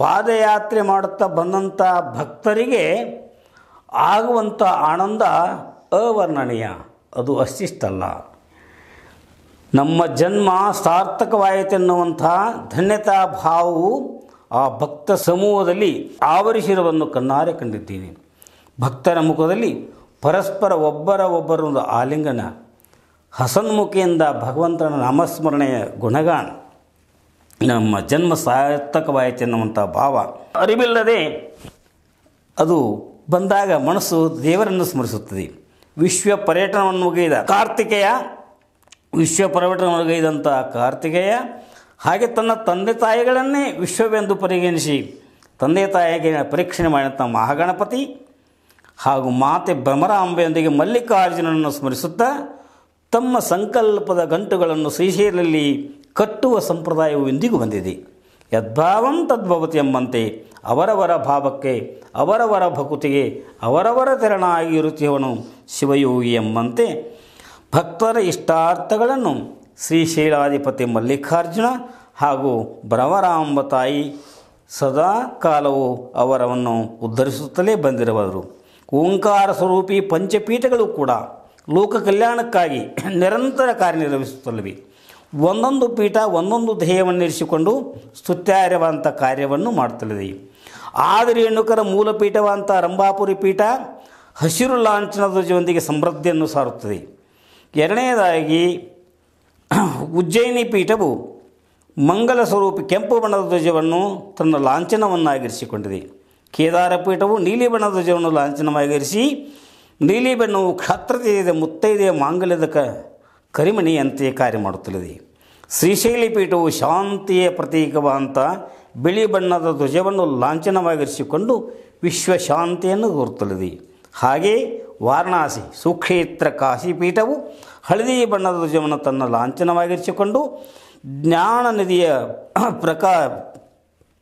ಪಾದಯಾತ್ರೆ ಮಾಡುತ್ತಾ ಬಂದಂಥ ಭಕ್ತರಿಗೆ ಆಗುವಂಥ ಆನಂದ ಅವರ್ಣನೀಯ ಅದು ಅಷ್ಟಿಷ್ಟಲ್ಲ ನಮ್ಮ ಜನ್ಮ ಸಾರ್ಥಕವಾಯಿತೆನ್ನುವಂತಹ ಧನ್ಯತಾ ಭಾವವು ಆ ಭಕ್ತ ಸಮೂಹದಲ್ಲಿ ಆವರಿಸಿರುವನ್ನು ಕಣ್ಣಾರೆ ಕಂಡಿದ್ದೀನಿ ಭಕ್ತರ ಮುಖದಲ್ಲಿ ಪರಸ್ಪರ ಒಬ್ಬರ ಒಬ್ಬರೊಂದು ಆಲಿಂಗನ ಹಸನ್ಮುಖಿಯಿಂದ ಭಗವಂತನ ನಾಮಸ್ಮರಣೆಯ ಗುಣಗಾನ ನಮ್ಮ ಜನ್ಮ ಸಾರ್ಥಕವಾಯಿತೆನ್ನುವಂಥ ಭಾವ ಅರಿವಿಲ್ಲದೆ ಅದು ಬಂದಾಗ ಮನಸ್ಸು ದೇವರನ್ನು ಸ್ಮರಿಸುತ್ತದೆ ವಿಶ್ವ ಪರ್ಯಟನವನ್ನು ಮುಗಿದ ಕಾರ್ತಿಕೆಯ ವಿಶ್ವ ವಿಶ್ವಪರ್ವಟನೊಳಗೈದಂಥ ಕಾರ್ತಿಕೇಯ ಹಾಗೆ ತನ್ನ ತಂದೆ ತಾಯಿಗಳನ್ನೇ ವಿಶ್ವವೆಂದು ಪರಿಗಣಿಸಿ ತಂದೆ ತಾಯಿಗೆ ಪರೀಕ್ಷಣೆ ಮಾಡಿದಂಥ ಮಹಾಗಣಪತಿ ಹಾಗೂ ಮಾತೆ ಭ್ರಮರಾಂಬೆಯೊಂದಿಗೆ ಮಲ್ಲಿಕಾರ್ಜುನನನ್ನು ಸ್ಮರಿಸುತ್ತಾ ತಮ್ಮ ಸಂಕಲ್ಪದ ಗಂಟುಗಳನ್ನು ಶ್ರೀಶೈಲಲ್ಲಿ ಕಟ್ಟುವ ಸಂಪ್ರದಾಯವು ಇಂದಿಗೂ ಬಂದಿದೆ ಯದ್ಭಾವಂ ತದ್ಭವತಿ ಎಂಬಂತೆ ಅವರವರ ಭಾವಕ್ಕೆ ಅವರವರ ಭಕುತಿಗೆ ಅವರವರ ತೆರಳಾಗಿ ಇರುತ್ತಿವನು ಶಿವಯೋಗಿ ಎಂಬಂತೆ ಭಕ್ತರ ಇಷ್ಟಾರ್ಥಗಳನ್ನು ಶ್ರೀ ಶ್ರೀಶೈಲಾಧಿಪತಿ ಮಲ್ಲಿಕಾರ್ಜುನ ಹಾಗೂ ಭ್ರಮರಾಂಬ ತಾಯಿ ಸದಾ ಕಾಲವು ಅವರವನ್ನು ಉದ್ಧರಿಸುತ್ತಲೇ ಬಂದಿರುವರು ಓಂಕಾರ ಸ್ವರೂಪಿ ಪಂಚಪೀಠಗಳು ಕೂಡ ಲೋಕ ಕಲ್ಯಾಣಕ್ಕಾಗಿ ನಿರಂತರ ಕಾರ್ಯನಿರ್ವಹಿಸುತ್ತಲಿವೆ ಒಂದೊಂದು ಪೀಠ ಒಂದೊಂದು ಧ್ಯೇಯವನ್ನಿರಿಸಿಕೊಂಡು ಸ್ತುತ್ಯಾರ್ಯವಂಥ ಕಾರ್ಯವನ್ನು ಮಾಡುತ್ತಲಿದೆ ಆದರೆ ಮೂಲ ಮೂಲಪೀಠವಾದಂಥ ರಂಭಾಪುರಿ ಪೀಠ ಹಸಿರು ಲಾಂಛನದ ಧ್ವಜದೊಂದಿಗೆ ಸಮೃದ್ಧಿಯನ್ನು ಸಾರುತ್ತದೆ ಎರಡನೇದಾಗಿ ಉಜ್ಜಯಿನಿ ಪೀಠವು ಮಂಗಲ ಸ್ವರೂಪಿ ಕೆಂಪು ಬಣ್ಣದ ಧ್ವಜವನ್ನು ತನ್ನ ಲಾಂಛನವನ್ನಾಗಿರಿಸಿಕೊಂಡಿದೆ ಕೇದಾರ ಪೀಠವು ನೀಲಿ ಬಣ್ಣದ ಧ್ವಜವನ್ನು ಲಾಂಛನವಾಗಿರಿಸಿ ನೀಲಿ ಬಣ್ಣವು ಕ್ಷಾತ್ರತೆಯದ ಮುತ್ತೈದೆಯ ಮಾಂಗಲ್ಯದ ಕ ಕರಿಮಣಿಯಂತೆ ಕಾರ್ಯ ಮಾಡುತ್ತಲಿದೆ ಶ್ರೀಶೈಲಿ ಪೀಠವು ಶಾಂತಿಯ ಪ್ರತೀಕವಾದಂಥ ಬಿಳಿ ಬಣ್ಣದ ಧ್ವಜವನ್ನು ಲಾಂಛನವಾಗಿರಿಸಿಕೊಂಡು ವಿಶ್ವಶಾಂತಿಯನ್ನು ಕೋರುತ್ತಲಿದೆ ಹಾಗೆಯೇ ವಾರಣಾಸಿ ಸುಕ್ಷೇತ್ರ ಪೀಠವು ಹಳದಿ ಬಣ್ಣದ ಧ್ವಜವನ್ನು ತನ್ನ ಲಾಂಛನವಾಗಿರಿಸಿಕೊಂಡು ಜ್ಞಾನ ನಿಧಿಯ ಪ್ರಕಾ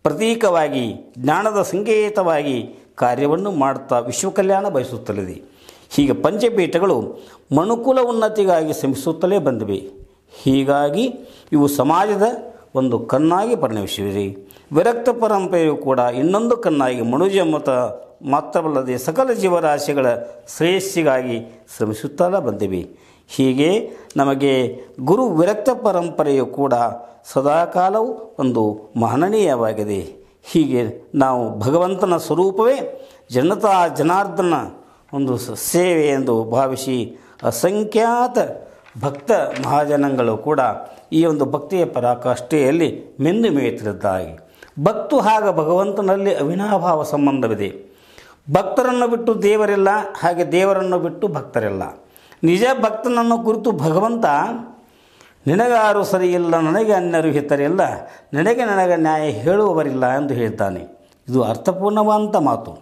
ಪ್ರತೀಕವಾಗಿ ಜ್ಞಾನದ ಸಂಕೇತವಾಗಿ ಕಾರ್ಯವನ್ನು ಮಾಡುತ್ತಾ ವಿಶ್ವಕಲ್ಯಾಣ ಬಯಸುತ್ತಲಿದೆ ಹೀಗೆ ಪಂಚಪೀಠಗಳು ಮನುಕುಲ ಉನ್ನತಿಗಾಗಿ ಶ್ರಮಿಸುತ್ತಲೇ ಬಂದಿವೆ ಹೀಗಾಗಿ ಇವು ಸಮಾಜದ ಒಂದು ಕನ್ನಾಗಿ ಪರಿಣಮಿಸಿವೆ ವಿರಕ್ತ ಪರಂಪರೆಯು ಕೂಡ ಇನ್ನೊಂದು ಕನ್ನಾಗಿ ಮನುಜ ಮಾತ್ರವಲ್ಲದೆ ಸಕಲ ಜೀವರಾಶಿಗಳ ಶ್ರೇಯಸ್ಸಿಗಾಗಿ ಶ್ರಮಿಸುತ್ತಲೇ ಬಂದಿವೆ ಹೀಗೆ ನಮಗೆ ಗುರು ವಿರಕ್ತ ಪರಂಪರೆಯು ಕೂಡ ಸದಾಕಾಲವು ಒಂದು ಮಹನೀಯವಾಗಿದೆ ಹೀಗೆ ನಾವು ಭಗವಂತನ ಸ್ವರೂಪವೇ ಜನತಾ ಜನಾರ್ದನ ಒಂದು ಸೇವೆ ಎಂದು ಭಾವಿಸಿ ಅಸಂಖ್ಯಾತ ಭಕ್ತ ಮಹಾಜನಗಳು ಕೂಡ ಈ ಒಂದು ಭಕ್ತಿಯ ಪರಾಕಾಷ್ಠೆಯಲ್ಲಿ ಮೆಂದು ಮೇಯುತ್ತಿದ್ದಾಗಿ ಭಕ್ತು ಹಾಗೂ ಭಗವಂತನಲ್ಲಿ ಅವಿನಾಭಾವ ಸಂಬಂಧವಿದೆ ಭಕ್ತರನ್ನು ಬಿಟ್ಟು ದೇವರಿಲ್ಲ ಹಾಗೆ ದೇವರನ್ನು ಬಿಟ್ಟು ಭಕ್ತರಿಲ್ಲ ನಿಜ ಭಕ್ತನನ್ನು ಕುರಿತು ಭಗವಂತ ನಿನಗಾರು ಸರಿಯಿಲ್ಲ ನನಗೆ ಅನ್ಯರು ಹಿತರಿಲ್ಲ ನನಗೆ ನನಗೆ ನ್ಯಾಯ ಹೇಳುವವರಿಲ್ಲ ಎಂದು ಹೇಳ್ತಾನೆ ಇದು ಅರ್ಥಪೂರ್ಣವಾದಂಥ ಮಾತು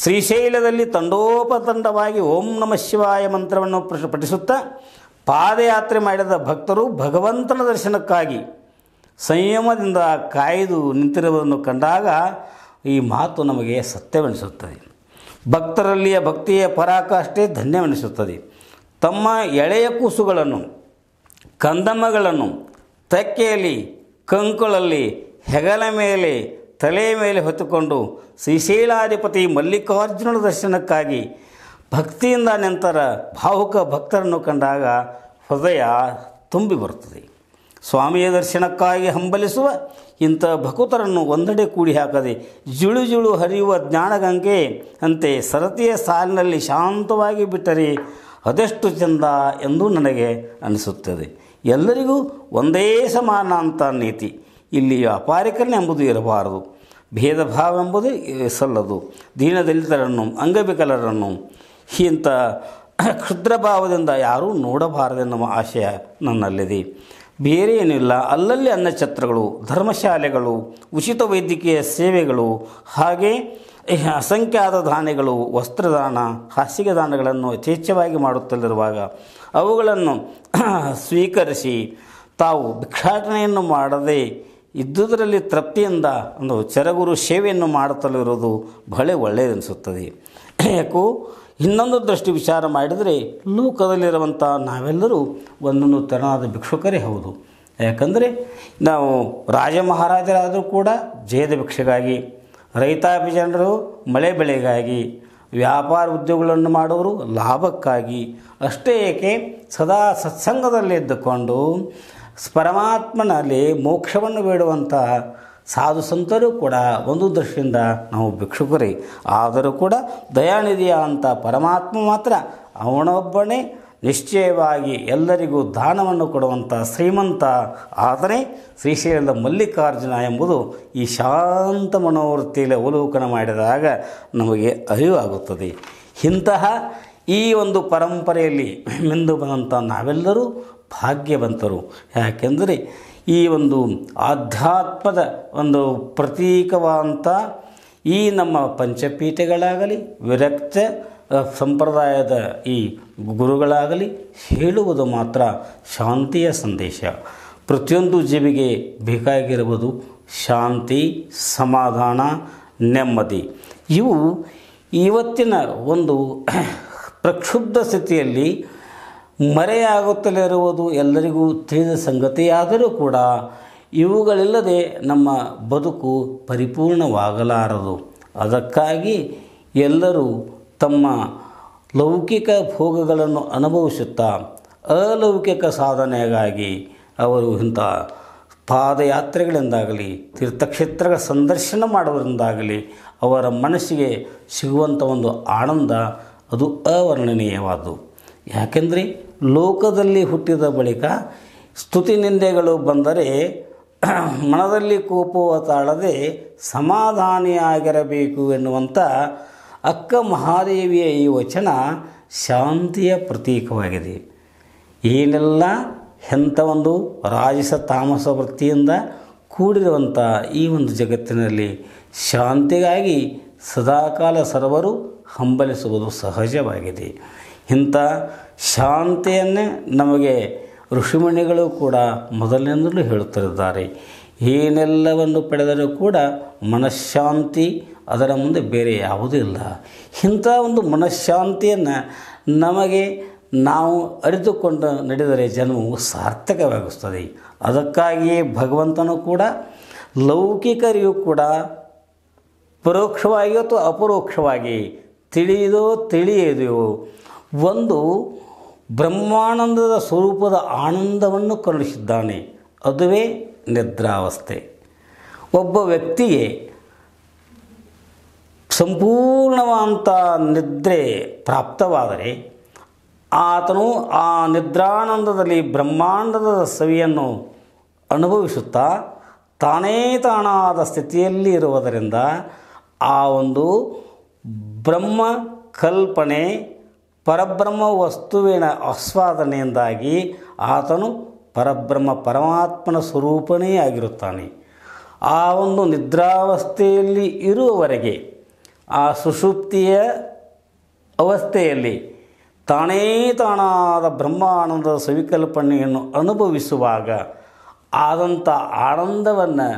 ಶ್ರೀಶೈಲದಲ್ಲಿ ತಂಡೋಪತಂಡವಾಗಿ ಓಂ ನಮ ಶಿವಾಯ ಮಂತ್ರವನ್ನು ಪಠಿಸುತ್ತಾ ಪಾದಯಾತ್ರೆ ಮಾಡಿದ ಭಕ್ತರು ಭಗವಂತನ ದರ್ಶನಕ್ಕಾಗಿ ಸಂಯಮದಿಂದ ಕಾಯ್ದು ನಿಂತಿರುವುದನ್ನು ಕಂಡಾಗ ಈ ಮಾತು ನಮಗೆ ಸತ್ಯವೆನಿಸುತ್ತದೆ ಭಕ್ತರಲ್ಲಿಯ ಭಕ್ತಿಯ ಪರಾಕಾಷ್ಠೆ ಧನ್ಯವೆನಿಸುತ್ತದೆ ತಮ್ಮ ಎಳೆಯ ಕೂಸುಗಳನ್ನು ಕಂದಮ್ಮಗಳನ್ನು ತಕ್ಕೆಯಲ್ಲಿ ಕಂಕುಳಲ್ಲಿ ಹೆಗಲ ಮೇಲೆ ತಲೆಯ ಮೇಲೆ ಹೊತ್ತುಕೊಂಡು ಶ್ರೀಶೈಲಾಧಿಪತಿ ಮಲ್ಲಿಕಾರ್ಜುನನ ದರ್ಶನಕ್ಕಾಗಿ ಭಕ್ತಿಯಿಂದ ನಂತರ ಭಾವುಕ ಭಕ್ತರನ್ನು ಕಂಡಾಗ ಹೃದಯ ತುಂಬಿ ಬರುತ್ತದೆ ಸ್ವಾಮಿಯ ದರ್ಶನಕ್ಕಾಗಿ ಹಂಬಲಿಸುವ ಇಂಥ ಭಕುತರನ್ನು ಒಂದೆಡೆ ಕೂಡಿ ಹಾಕದೆ ಜುಳು ಜುಳು ಹರಿಯುವ ಜ್ಞಾನಗಂಗೆ ಅಂತೆ ಸರತಿಯ ಸಾಲಿನಲ್ಲಿ ಶಾಂತವಾಗಿ ಬಿಟ್ಟರೆ ಅದೆಷ್ಟು ಚಂದ ಎಂದು ನನಗೆ ಅನಿಸುತ್ತದೆ ಎಲ್ಲರಿಗೂ ಒಂದೇ ಸಮಾನ ಅಂತ ನೀತಿ ಇಲ್ಲಿ ವ್ಯಾಪಾರಿಕರೇ ಎಂಬುದು ಇರಬಾರದು ಭೇದ ಭಾವ ಎಂಬುದು ಸಲ್ಲದು ದೀನದಲಿತರನ್ನು ಅಂಗವಿಕಲರನ್ನು ಇಂಥ ಕ್ಷುದ್ರಭಾವದಿಂದ ಯಾರೂ ನೋಡಬಾರದೆನ್ನುವ ಆಶಯ ನನ್ನಲ್ಲಿದೆ ಬೇರೆ ಏನಿಲ್ಲ ಅಲ್ಲಲ್ಲಿ ಅನ್ನಛತ್ರಗಳು ಧರ್ಮಶಾಲೆಗಳು ಉಚಿತ ವೈದ್ಯಕೀಯ ಸೇವೆಗಳು ಹಾಗೆ ಅಸಂಖ್ಯಾತ ದಾನಿಗಳು ವಸ್ತ್ರದಾನ ಹಾಸಿಗೆ ದಾನಗಳನ್ನು ಯಥೇಚ್ಛವಾಗಿ ಮಾಡುತ್ತಲಿರುವಾಗ ಅವುಗಳನ್ನು (clears throat) ಸ್ವೀಕರಿಸಿ ತಾವು ಭಿಕ್ಷಾಟನೆಯನ್ನು ಮಾಡದೆ ಇದ್ದುದರಲ್ಲಿ ತೃಪ್ತಿಯಿಂದ ಒಂದು ಚರಗುರು ಸೇವೆಯನ್ನು ಮಾಡುತ್ತಲಿರುವುದು ಬಹಳ ಒಳ್ಳೆಯದನಿಸುತ್ತದೆ (clears throat) ಯಾಕೋ ಇನ್ನೊಂದು ದೃಷ್ಟಿ ವಿಚಾರ ಮಾಡಿದರೆ ಲೋಕದಲ್ಲಿರುವಂಥ ನಾವೆಲ್ಲರೂ ಒಂದೊಂದು ತೆರನಾದ ಭಿಕ್ಷುಕರೇ ಹೌದು ಯಾಕಂದರೆ ನಾವು ರಾಜ ಮಹಾರಾಜರಾದರೂ ಕೂಡ ಜಯದ ಭಿಕ್ಷೆಗಾಗಿ ರೈತಾಪಿ ಜನರು ಮಳೆ ಬೆಳೆಗಾಗಿ ವ್ಯಾಪಾರ ಉದ್ಯೋಗಗಳನ್ನು ಮಾಡುವರು ಲಾಭಕ್ಕಾಗಿ ಅಷ್ಟೇ ಏಕೆ ಸದಾ ಸತ್ಸಂಗದಲ್ಲಿದ್ದುಕೊಂಡು ಪರಮಾತ್ಮನಲ್ಲಿ ಮೋಕ್ಷವನ್ನು ಬೇಡುವಂತಹ ಸಾಧು ಸಂತರು ಕೂಡ ಒಂದು ದೃಷ್ಟಿಯಿಂದ ನಾವು ಭಿಕ್ಷುಕರೇ ಆದರೂ ಕೂಡ ದಯಾನಿಧಿಯ ಅಂತ ಪರಮಾತ್ಮ ಮಾತ್ರ ಅವನೊಬ್ಬನೇ ನಿಶ್ಚಯವಾಗಿ ಎಲ್ಲರಿಗೂ ದಾನವನ್ನು ಕೊಡುವಂಥ ಶ್ರೀಮಂತ ಆದರೆ ಶ್ರೀಶೈಲದ ಮಲ್ಲಿಕಾರ್ಜುನ ಎಂಬುದು ಈ ಶಾಂತ ಮನೋವೃತ್ತಿಯಲ್ಲಿ ಅವಲೋಕನ ಮಾಡಿದಾಗ ನಮಗೆ ಅರಿವಾಗುತ್ತದೆ ಇಂತಹ ಈ ಒಂದು ಪರಂಪರೆಯಲ್ಲಿ ಮಿಂದು ಬಂದಂಥ ನಾವೆಲ್ಲರೂ ಭಾಗ್ಯವಂತರು ಯಾಕೆಂದರೆ ಈ ಒಂದು ಆಧ್ಯಾತ್ಮದ ಒಂದು ಪ್ರತೀಕವಾದಂಥ ಈ ನಮ್ಮ ಪಂಚಪೀಠಗಳಾಗಲಿ ವಿರಕ್ತ ಸಂಪ್ರದಾಯದ ಈ ಗುರುಗಳಾಗಲಿ ಹೇಳುವುದು ಮಾತ್ರ ಶಾಂತಿಯ ಸಂದೇಶ ಪ್ರತಿಯೊಂದು ಜೀವಿಗೆ ಬೇಕಾಗಿರುವುದು ಶಾಂತಿ ಸಮಾಧಾನ ನೆಮ್ಮದಿ ಇವು ಇವತ್ತಿನ ಒಂದು ಪ್ರಕ್ಷುಬ್ಧ ಸ್ಥಿತಿಯಲ್ಲಿ ಮರೆಯಾಗುತ್ತಲೇ ಇರುವುದು ಎಲ್ಲರಿಗೂ ತಿಳಿದ ಸಂಗತಿಯಾದರೂ ಕೂಡ ಇವುಗಳಿಲ್ಲದೆ ನಮ್ಮ ಬದುಕು ಪರಿಪೂರ್ಣವಾಗಲಾರದು ಅದಕ್ಕಾಗಿ ಎಲ್ಲರೂ ತಮ್ಮ ಲೌಕಿಕ ಭೋಗಗಳನ್ನು ಅನುಭವಿಸುತ್ತಾ ಅಲೌಕಿಕ ಸಾಧನೆಗಾಗಿ ಅವರು ಇಂಥ ಪಾದಯಾತ್ರೆಗಳಿಂದಾಗಲಿ ತೀರ್ಥಕ್ಷೇತ್ರಗಳ ಸಂದರ್ಶನ ಮಾಡೋದರಿಂದಾಗಲಿ ಅವರ ಮನಸ್ಸಿಗೆ ಸಿಗುವಂಥ ಒಂದು ಆನಂದ ಅದು ಅವರ್ಣನೀಯವಾದ್ದು ಯಾಕೆಂದರೆ ಲೋಕದಲ್ಲಿ ಹುಟ್ಟಿದ ಬಳಿಕ ಸ್ತುತಿ ನಿಂದೆಗಳು ಬಂದರೆ (clears throat) ಮನದಲ್ಲಿ ಕೋಪವ ತಾಳದೆ ಸಮಾಧಾನಿಯಾಗಿರಬೇಕು ಎನ್ನುವಂಥ ಅಕ್ಕ ಮಹಾದೇವಿಯ ಈ ವಚನ ಶಾಂತಿಯ ಪ್ರತೀಕವಾಗಿದೆ ಏನೆಲ್ಲ ಎಂಥ ಒಂದು ರಾಜಸ ತಾಮಸ ವೃತ್ತಿಯಿಂದ ಕೂಡಿರುವಂಥ ಈ ಒಂದು ಜಗತ್ತಿನಲ್ಲಿ ಶಾಂತಿಗಾಗಿ ಸದಾಕಾಲ ಸರ್ವರು ಹಂಬಲಿಸುವುದು ಸಹಜವಾಗಿದೆ ಇಂಥ ಶಾಂತಿಯನ್ನೇ ನಮಗೆ ಋಷಿಮುನಿಗಳು ಕೂಡ ಮೊದಲಿನಿಂದಲೂ ಹೇಳುತ್ತಿದ್ದಾರೆ ಏನೆಲ್ಲವನ್ನು ಪಡೆದರೂ ಕೂಡ ಮನಃಶಾಂತಿ ಅದರ ಮುಂದೆ ಬೇರೆ ಯಾವುದೂ ಇಲ್ಲ ಇಂಥ ಒಂದು ಮನಃಶಾಂತಿಯನ್ನು ನಮಗೆ ನಾವು ಅರಿತುಕೊಂಡು ನಡೆದರೆ ಜನ್ಮವು ಸಾರ್ಥಕವಾಗಿಸ್ತದೆ ಅದಕ್ಕಾಗಿಯೇ ಭಗವಂತನು ಕೂಡ ಲೌಕಿಕರಿಗೂ ಕೂಡ ಪರೋಕ್ಷವಾಗಿ ಅಥವಾ ಅಪರೋಕ್ಷವಾಗಿ ತಿಳಿಯದೋ ತಿಳಿಯದೆಯೋ ಒಂದು ಬ್ರಹ್ಮಾನಂದದ ಸ್ವರೂಪದ ಆನಂದವನ್ನು ಕರುಣಿಸಿದ್ದಾನೆ ಅದುವೇ ನಿದ್ರಾವಸ್ಥೆ ಒಬ್ಬ ವ್ಯಕ್ತಿಗೆ ಸಂಪೂರ್ಣವಾದಂಥ ನಿದ್ರೆ ಪ್ರಾಪ್ತವಾದರೆ ಆತನು ಆ ನಿದ್ರಾನಂದದಲ್ಲಿ ಬ್ರಹ್ಮಾಂಡದ ಸವಿಯನ್ನು ಅನುಭವಿಸುತ್ತಾ ತಾನೇ ತಾನಾದ ಸ್ಥಿತಿಯಲ್ಲಿ ಇರುವುದರಿಂದ ಆ ಒಂದು ಬ್ರಹ್ಮ ಕಲ್ಪನೆ ಪರಬ್ರಹ್ಮ ವಸ್ತುವಿನ ಆಸ್ವಾದನೆಯಿಂದಾಗಿ ಆತನು ಪರಬ್ರಹ್ಮ ಪರಮಾತ್ಮನ ಸ್ವರೂಪನೇ ಆಗಿರುತ್ತಾನೆ ಆ ಒಂದು ನಿದ್ರಾವಸ್ಥೆಯಲ್ಲಿ ಇರುವವರೆಗೆ ಆ ಸುಷುಪ್ತಿಯ ಅವಸ್ಥೆಯಲ್ಲಿ ತಾನೇ ತಾನಾದ ಬ್ರಹ್ಮಾನಂದದ ಸವಿಕಲ್ಪನೆಯನ್ನು ಅನುಭವಿಸುವಾಗ ಆದಂಥ ಆನಂದವನ್ನು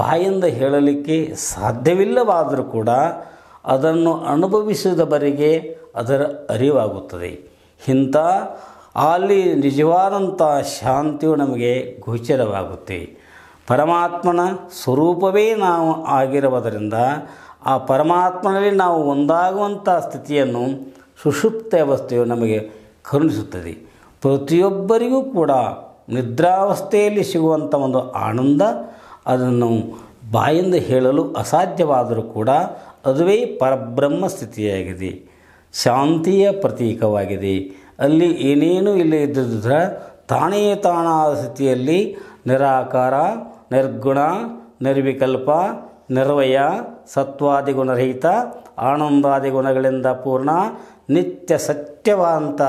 ಬಾಯಿಂದ ಹೇಳಲಿಕ್ಕೆ ಸಾಧ್ಯವಿಲ್ಲವಾದರೂ ಕೂಡ ಅದನ್ನು ಅನುಭವಿಸಿದವರಿಗೆ ಅದರ ಅರಿವಾಗುತ್ತದೆ ಇಂಥ ಅಲ್ಲಿ ನಿಜವಾದಂಥ ಶಾಂತಿಯು ನಮಗೆ ಗೋಚರವಾಗುತ್ತೆ ಪರಮಾತ್ಮನ ಸ್ವರೂಪವೇ ನಾವು ಆಗಿರುವುದರಿಂದ ಆ ಪರಮಾತ್ಮನಲ್ಲಿ ನಾವು ಒಂದಾಗುವಂಥ ಸ್ಥಿತಿಯನ್ನು ಸುಷುಪ್ತ ವ್ಯವಸ್ಥೆಯು ನಮಗೆ ಕರುಣಿಸುತ್ತದೆ ಪ್ರತಿಯೊಬ್ಬರಿಗೂ ಕೂಡ ನಿದ್ರಾವಸ್ಥೆಯಲ್ಲಿ ಸಿಗುವಂಥ ಒಂದು ಆನಂದ ಅದನ್ನು ಬಾಯಿಂದ ಹೇಳಲು ಅಸಾಧ್ಯವಾದರೂ ಕೂಡ ಅದುವೇ ಪರಬ್ರಹ್ಮ ಸ್ಥಿತಿಯಾಗಿದೆ ಶಾಂತಿಯ ಪ್ರತೀಕವಾಗಿದೆ ಅಲ್ಲಿ ಏನೇನೂ ಇಲ್ಲೇ ಇದ್ದರೆ ತಾನೇ ತಾಣ ಸ್ಥಿತಿಯಲ್ಲಿ ನಿರಾಕಾರ ನಿರ್ಗುಣ ನಿರ್ವಿಕಲ್ಪ ನಿರ್ವಯ ಸತ್ವಾದಿ ಗುಣರಹಿತ ಆನಂದಾದಿ ಗುಣಗಳಿಂದ ಪೂರ್ಣ ನಿತ್ಯ ಸತ್ಯವಾದಂಥ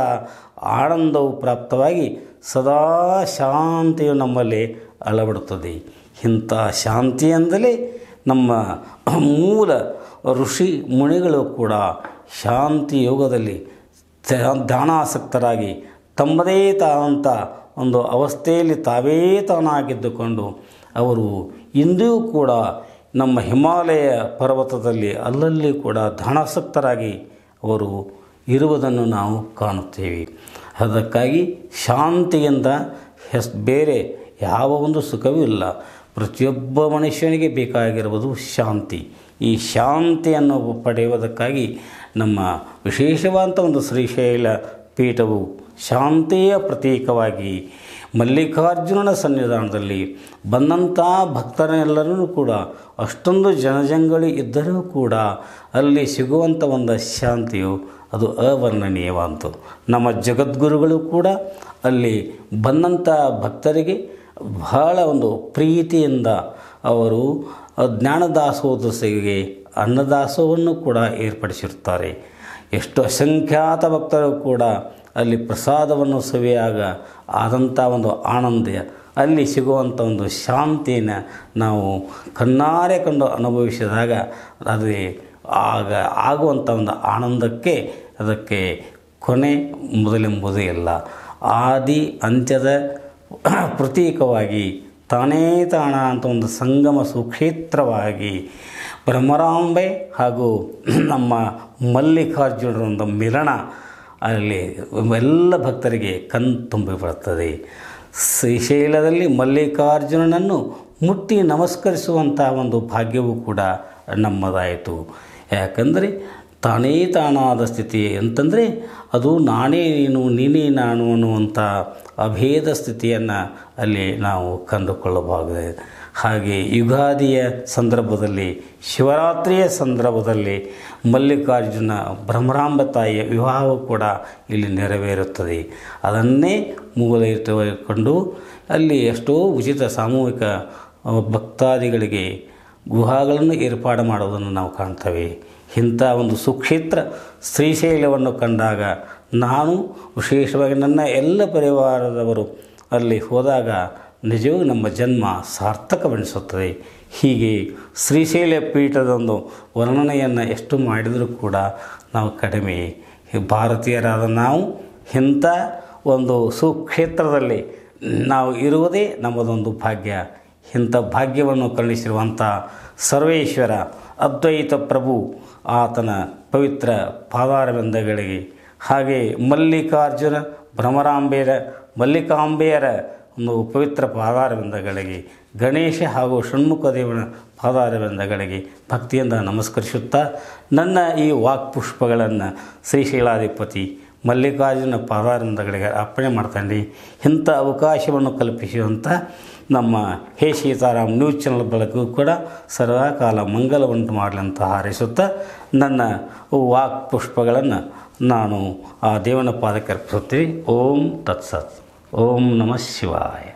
ಆನಂದವು ಪ್ರಾಪ್ತವಾಗಿ ಸದಾ ಶಾಂತಿಯು ನಮ್ಮಲ್ಲಿ ಅಳವಡುತ್ತದೆ ಇಂಥ ಶಾಂತಿಯಿಂದಲೇ ನಮ್ಮ ಮೂಲ ಋಷಿ ಮುನಿಗಳು ಕೂಡ ಶಾಂತಿ ಯೋಗದಲ್ಲಿ ಧ್ಯಾನಾಸಕ್ತರಾಗಿ ತಮ್ಮದೇ ತಾದಂಥ ಒಂದು ಅವಸ್ಥೆಯಲ್ಲಿ ತಾವೇ ತಾನಾಗಿದ್ದುಕೊಂಡು ಅವರು ಇಂದಿಯೂ ಕೂಡ ನಮ್ಮ ಹಿಮಾಲಯ ಪರ್ವತದಲ್ಲಿ ಅಲ್ಲಲ್ಲಿ ಕೂಡ ಧ್ಯಾನಾಸಕ್ತರಾಗಿ ಅವರು ಇರುವುದನ್ನು ನಾವು ಕಾಣುತ್ತೇವೆ ಅದಕ್ಕಾಗಿ ಶಾಂತಿಯಿಂದ ಹೆಸ್ ಬೇರೆ ಯಾವ ಒಂದು ಸುಖವೂ ಇಲ್ಲ ಪ್ರತಿಯೊಬ್ಬ ಮನುಷ್ಯನಿಗೆ ಬೇಕಾಗಿರುವುದು ಶಾಂತಿ ಈ ಶಾಂತಿಯನ್ನು ಪಡೆಯುವುದಕ್ಕಾಗಿ ನಮ್ಮ ವಿಶೇಷವಾದಂಥ ಒಂದು ಶ್ರೀಶೈಲ ಪೀಠವು ಶಾಂತಿಯ ಪ್ರತೀಕವಾಗಿ ಮಲ್ಲಿಕಾರ್ಜುನನ ಸನ್ನಿಧಾನದಲ್ಲಿ ಬಂದಂಥ ಭಕ್ತರೆಲ್ಲರೂ ಕೂಡ ಅಷ್ಟೊಂದು ಜನಜಂಗಳಿ ಇದ್ದರೂ ಕೂಡ ಅಲ್ಲಿ ಸಿಗುವಂಥ ಒಂದು ಶಾಂತಿಯು ಅದು ಅವರ್ಣನೀಯವಾದಂಥದ್ದು ನಮ್ಮ ಜಗದ್ಗುರುಗಳು ಕೂಡ ಅಲ್ಲಿ ಬಂದಂಥ ಭಕ್ತರಿಗೆ ಬಹಳ ಒಂದು ಪ್ರೀತಿಯಿಂದ ಅವರು ಜ್ಞಾನದಾಸೋದಸಿಗೆ ಅನ್ನದಾಸವನ್ನು ಕೂಡ ಏರ್ಪಡಿಸಿರುತ್ತಾರೆ ಎಷ್ಟು ಅಸಂಖ್ಯಾತ ಭಕ್ತರು ಕೂಡ ಅಲ್ಲಿ ಪ್ರಸಾದವನ್ನು ಸವಿಯಾಗ ಆದಂಥ ಒಂದು ಆನಂದ ಅಲ್ಲಿ ಸಿಗುವಂಥ ಒಂದು ಶಾಂತಿಯನ್ನು ನಾವು ಕಣ್ಣಾರೆ ಕಂಡು ಅನುಭವಿಸಿದಾಗ ಅದೇ ಆಗ ಆಗುವಂಥ ಒಂದು ಆನಂದಕ್ಕೆ ಅದಕ್ಕೆ ಕೊನೆ ಮೊದಲೆಂಬುದೇ ಇಲ್ಲ ಆದಿ ಅಂತ್ಯದ ಪ್ರತೀಕವಾಗಿ ತಾನೇ ತಾಣ ಅಂತ ಒಂದು ಸಂಗಮ ಸುಕ್ಷೇತ್ರವಾಗಿ ಬ್ರಹ್ಮರಾಂಬೆ ಹಾಗೂ ನಮ್ಮ ಮಲ್ಲಿಕಾರ್ಜುನರ ಒಂದು ಮಿಲನ ಅಲ್ಲಿ ಎಲ್ಲ ಭಕ್ತರಿಗೆ ಕಣ್ ತುಂಬಿ ಬರುತ್ತದೆ ಶ್ರೀಶೈಲದಲ್ಲಿ ಮಲ್ಲಿಕಾರ್ಜುನನನ್ನು ಮುಟ್ಟಿ ನಮಸ್ಕರಿಸುವಂಥ ಒಂದು ಭಾಗ್ಯವೂ ಕೂಡ ನಮ್ಮದಾಯಿತು ಯಾಕಂದರೆ ತಾನೇ ತಾನಾದ ಸ್ಥಿತಿ ಅಂತಂದರೆ ಅದು ನಾನೇ ನೀನು ನೀನೇ ನಾನು ಅನ್ನುವಂಥ ಅಭೇದ ಸ್ಥಿತಿಯನ್ನು ಅಲ್ಲಿ ನಾವು ಕಂಡುಕೊಳ್ಳಬಹುದು ಹಾಗೆ ಯುಗಾದಿಯ ಸಂದರ್ಭದಲ್ಲಿ ಶಿವರಾತ್ರಿಯ ಸಂದರ್ಭದಲ್ಲಿ ಮಲ್ಲಿಕಾರ್ಜುನ ಭ್ರಮರಾಂಬ ತಾಯಿಯ ವಿವಾಹವು ಕೂಡ ಇಲ್ಲಿ ನೆರವೇರುತ್ತದೆ ಅದನ್ನೇ ಮೂಗಲಿಟ್ಟುಕೊಂಡು ಅಲ್ಲಿ ಎಷ್ಟೋ ಉಚಿತ ಸಾಮೂಹಿಕ ಭಕ್ತಾದಿಗಳಿಗೆ ಗುಹಾಗಳನ್ನು ಏರ್ಪಾಡು ಮಾಡೋದನ್ನು ನಾವು ಕಾಣ್ತೇವೆ ಇಂಥ ಒಂದು ಸುಕ್ಷೇತ್ರ ಶ್ರೀಶೈಲವನ್ನು ಕಂಡಾಗ ನಾನು ವಿಶೇಷವಾಗಿ ನನ್ನ ಎಲ್ಲ ಪರಿವಾರದವರು ಅಲ್ಲಿ ಹೋದಾಗ ನಿಜವೂ ನಮ್ಮ ಜನ್ಮ ಸಾರ್ಥಕವೆನಿಸುತ್ತದೆ ಹೀಗೆ ಶ್ರೀಶೈಲ ಪೀಠದೊಂದು ವರ್ಣನೆಯನ್ನು ಎಷ್ಟು ಮಾಡಿದರೂ ಕೂಡ ನಾವು ಕಡಿಮೆ ಭಾರತೀಯರಾದ ನಾವು ಇಂಥ ಒಂದು ಸುಕ್ಷೇತ್ರದಲ್ಲಿ ನಾವು ಇರುವುದೇ ನಮ್ಮದೊಂದು ಭಾಗ್ಯ ಇಂಥ ಭಾಗ್ಯವನ್ನು ಕರುಣಿಸಿರುವಂಥ ಸರ್ವೇಶ್ವರ ಅದ್ವೈತ ಪ್ರಭು ಆತನ ಪವಿತ್ರ ಪಾದಾರವಿಂದಗಳಿಗೆ ಹಾಗೆ ಮಲ್ಲಿಕಾರ್ಜುನ ಭ್ರಮರಾಂಬೆಯರ ಮಲ್ಲಿಕಾಂಬೆಯರ ಒಂದು ಪವಿತ್ರ ಪಾದಾರವಿಂದಗಳಿಗೆ ಗಣೇಶ ಹಾಗೂ ಷಣ್ಮುಖ ದೇವನ ಪಾದಾರವಿಂದಗಳಿಗೆ ಭಕ್ತಿಯಿಂದ ನಮಸ್ಕರಿಸುತ್ತಾ ನನ್ನ ಈ ವಾಕ್ಪುಷ್ಪಗಳನ್ನು ಶ್ರೀಶೈಲಾಧಿಪತಿ ಮಲ್ಲಿಕಾರ್ಜುನ ಪಾದಾರವಿಂದಗಳಿಗೆ ಅರ್ಪಣೆ ಮಾಡ್ತಾನೆ ಇಂಥ ಅವಕಾಶವನ್ನು ಕಲ್ಪಿಸುವಂಥ ನಮ್ಮ ಹೇ ಸೀತಾರಾಮ್ ನ್ಯೂಸ್ ಚಾನಲ್ ಬಳಗೂ ಕೂಡ ಸರ್ವಕಾಲ ಉಂಟು ಮಾಡಲಂತ ಹಾರೈಸುತ್ತಾ ನನ್ನ ವಾಕ್ ಪುಷ್ಪಗಳನ್ನು ನಾನು ಆ ದೇವನ ಪಾದಕ್ಕೆ ಅರ್ಪಿಸುತ್ತೀನಿ ಓಂ ತತ್ಸತ್ ಓಂ ನಮಃ ಶಿವಾಯ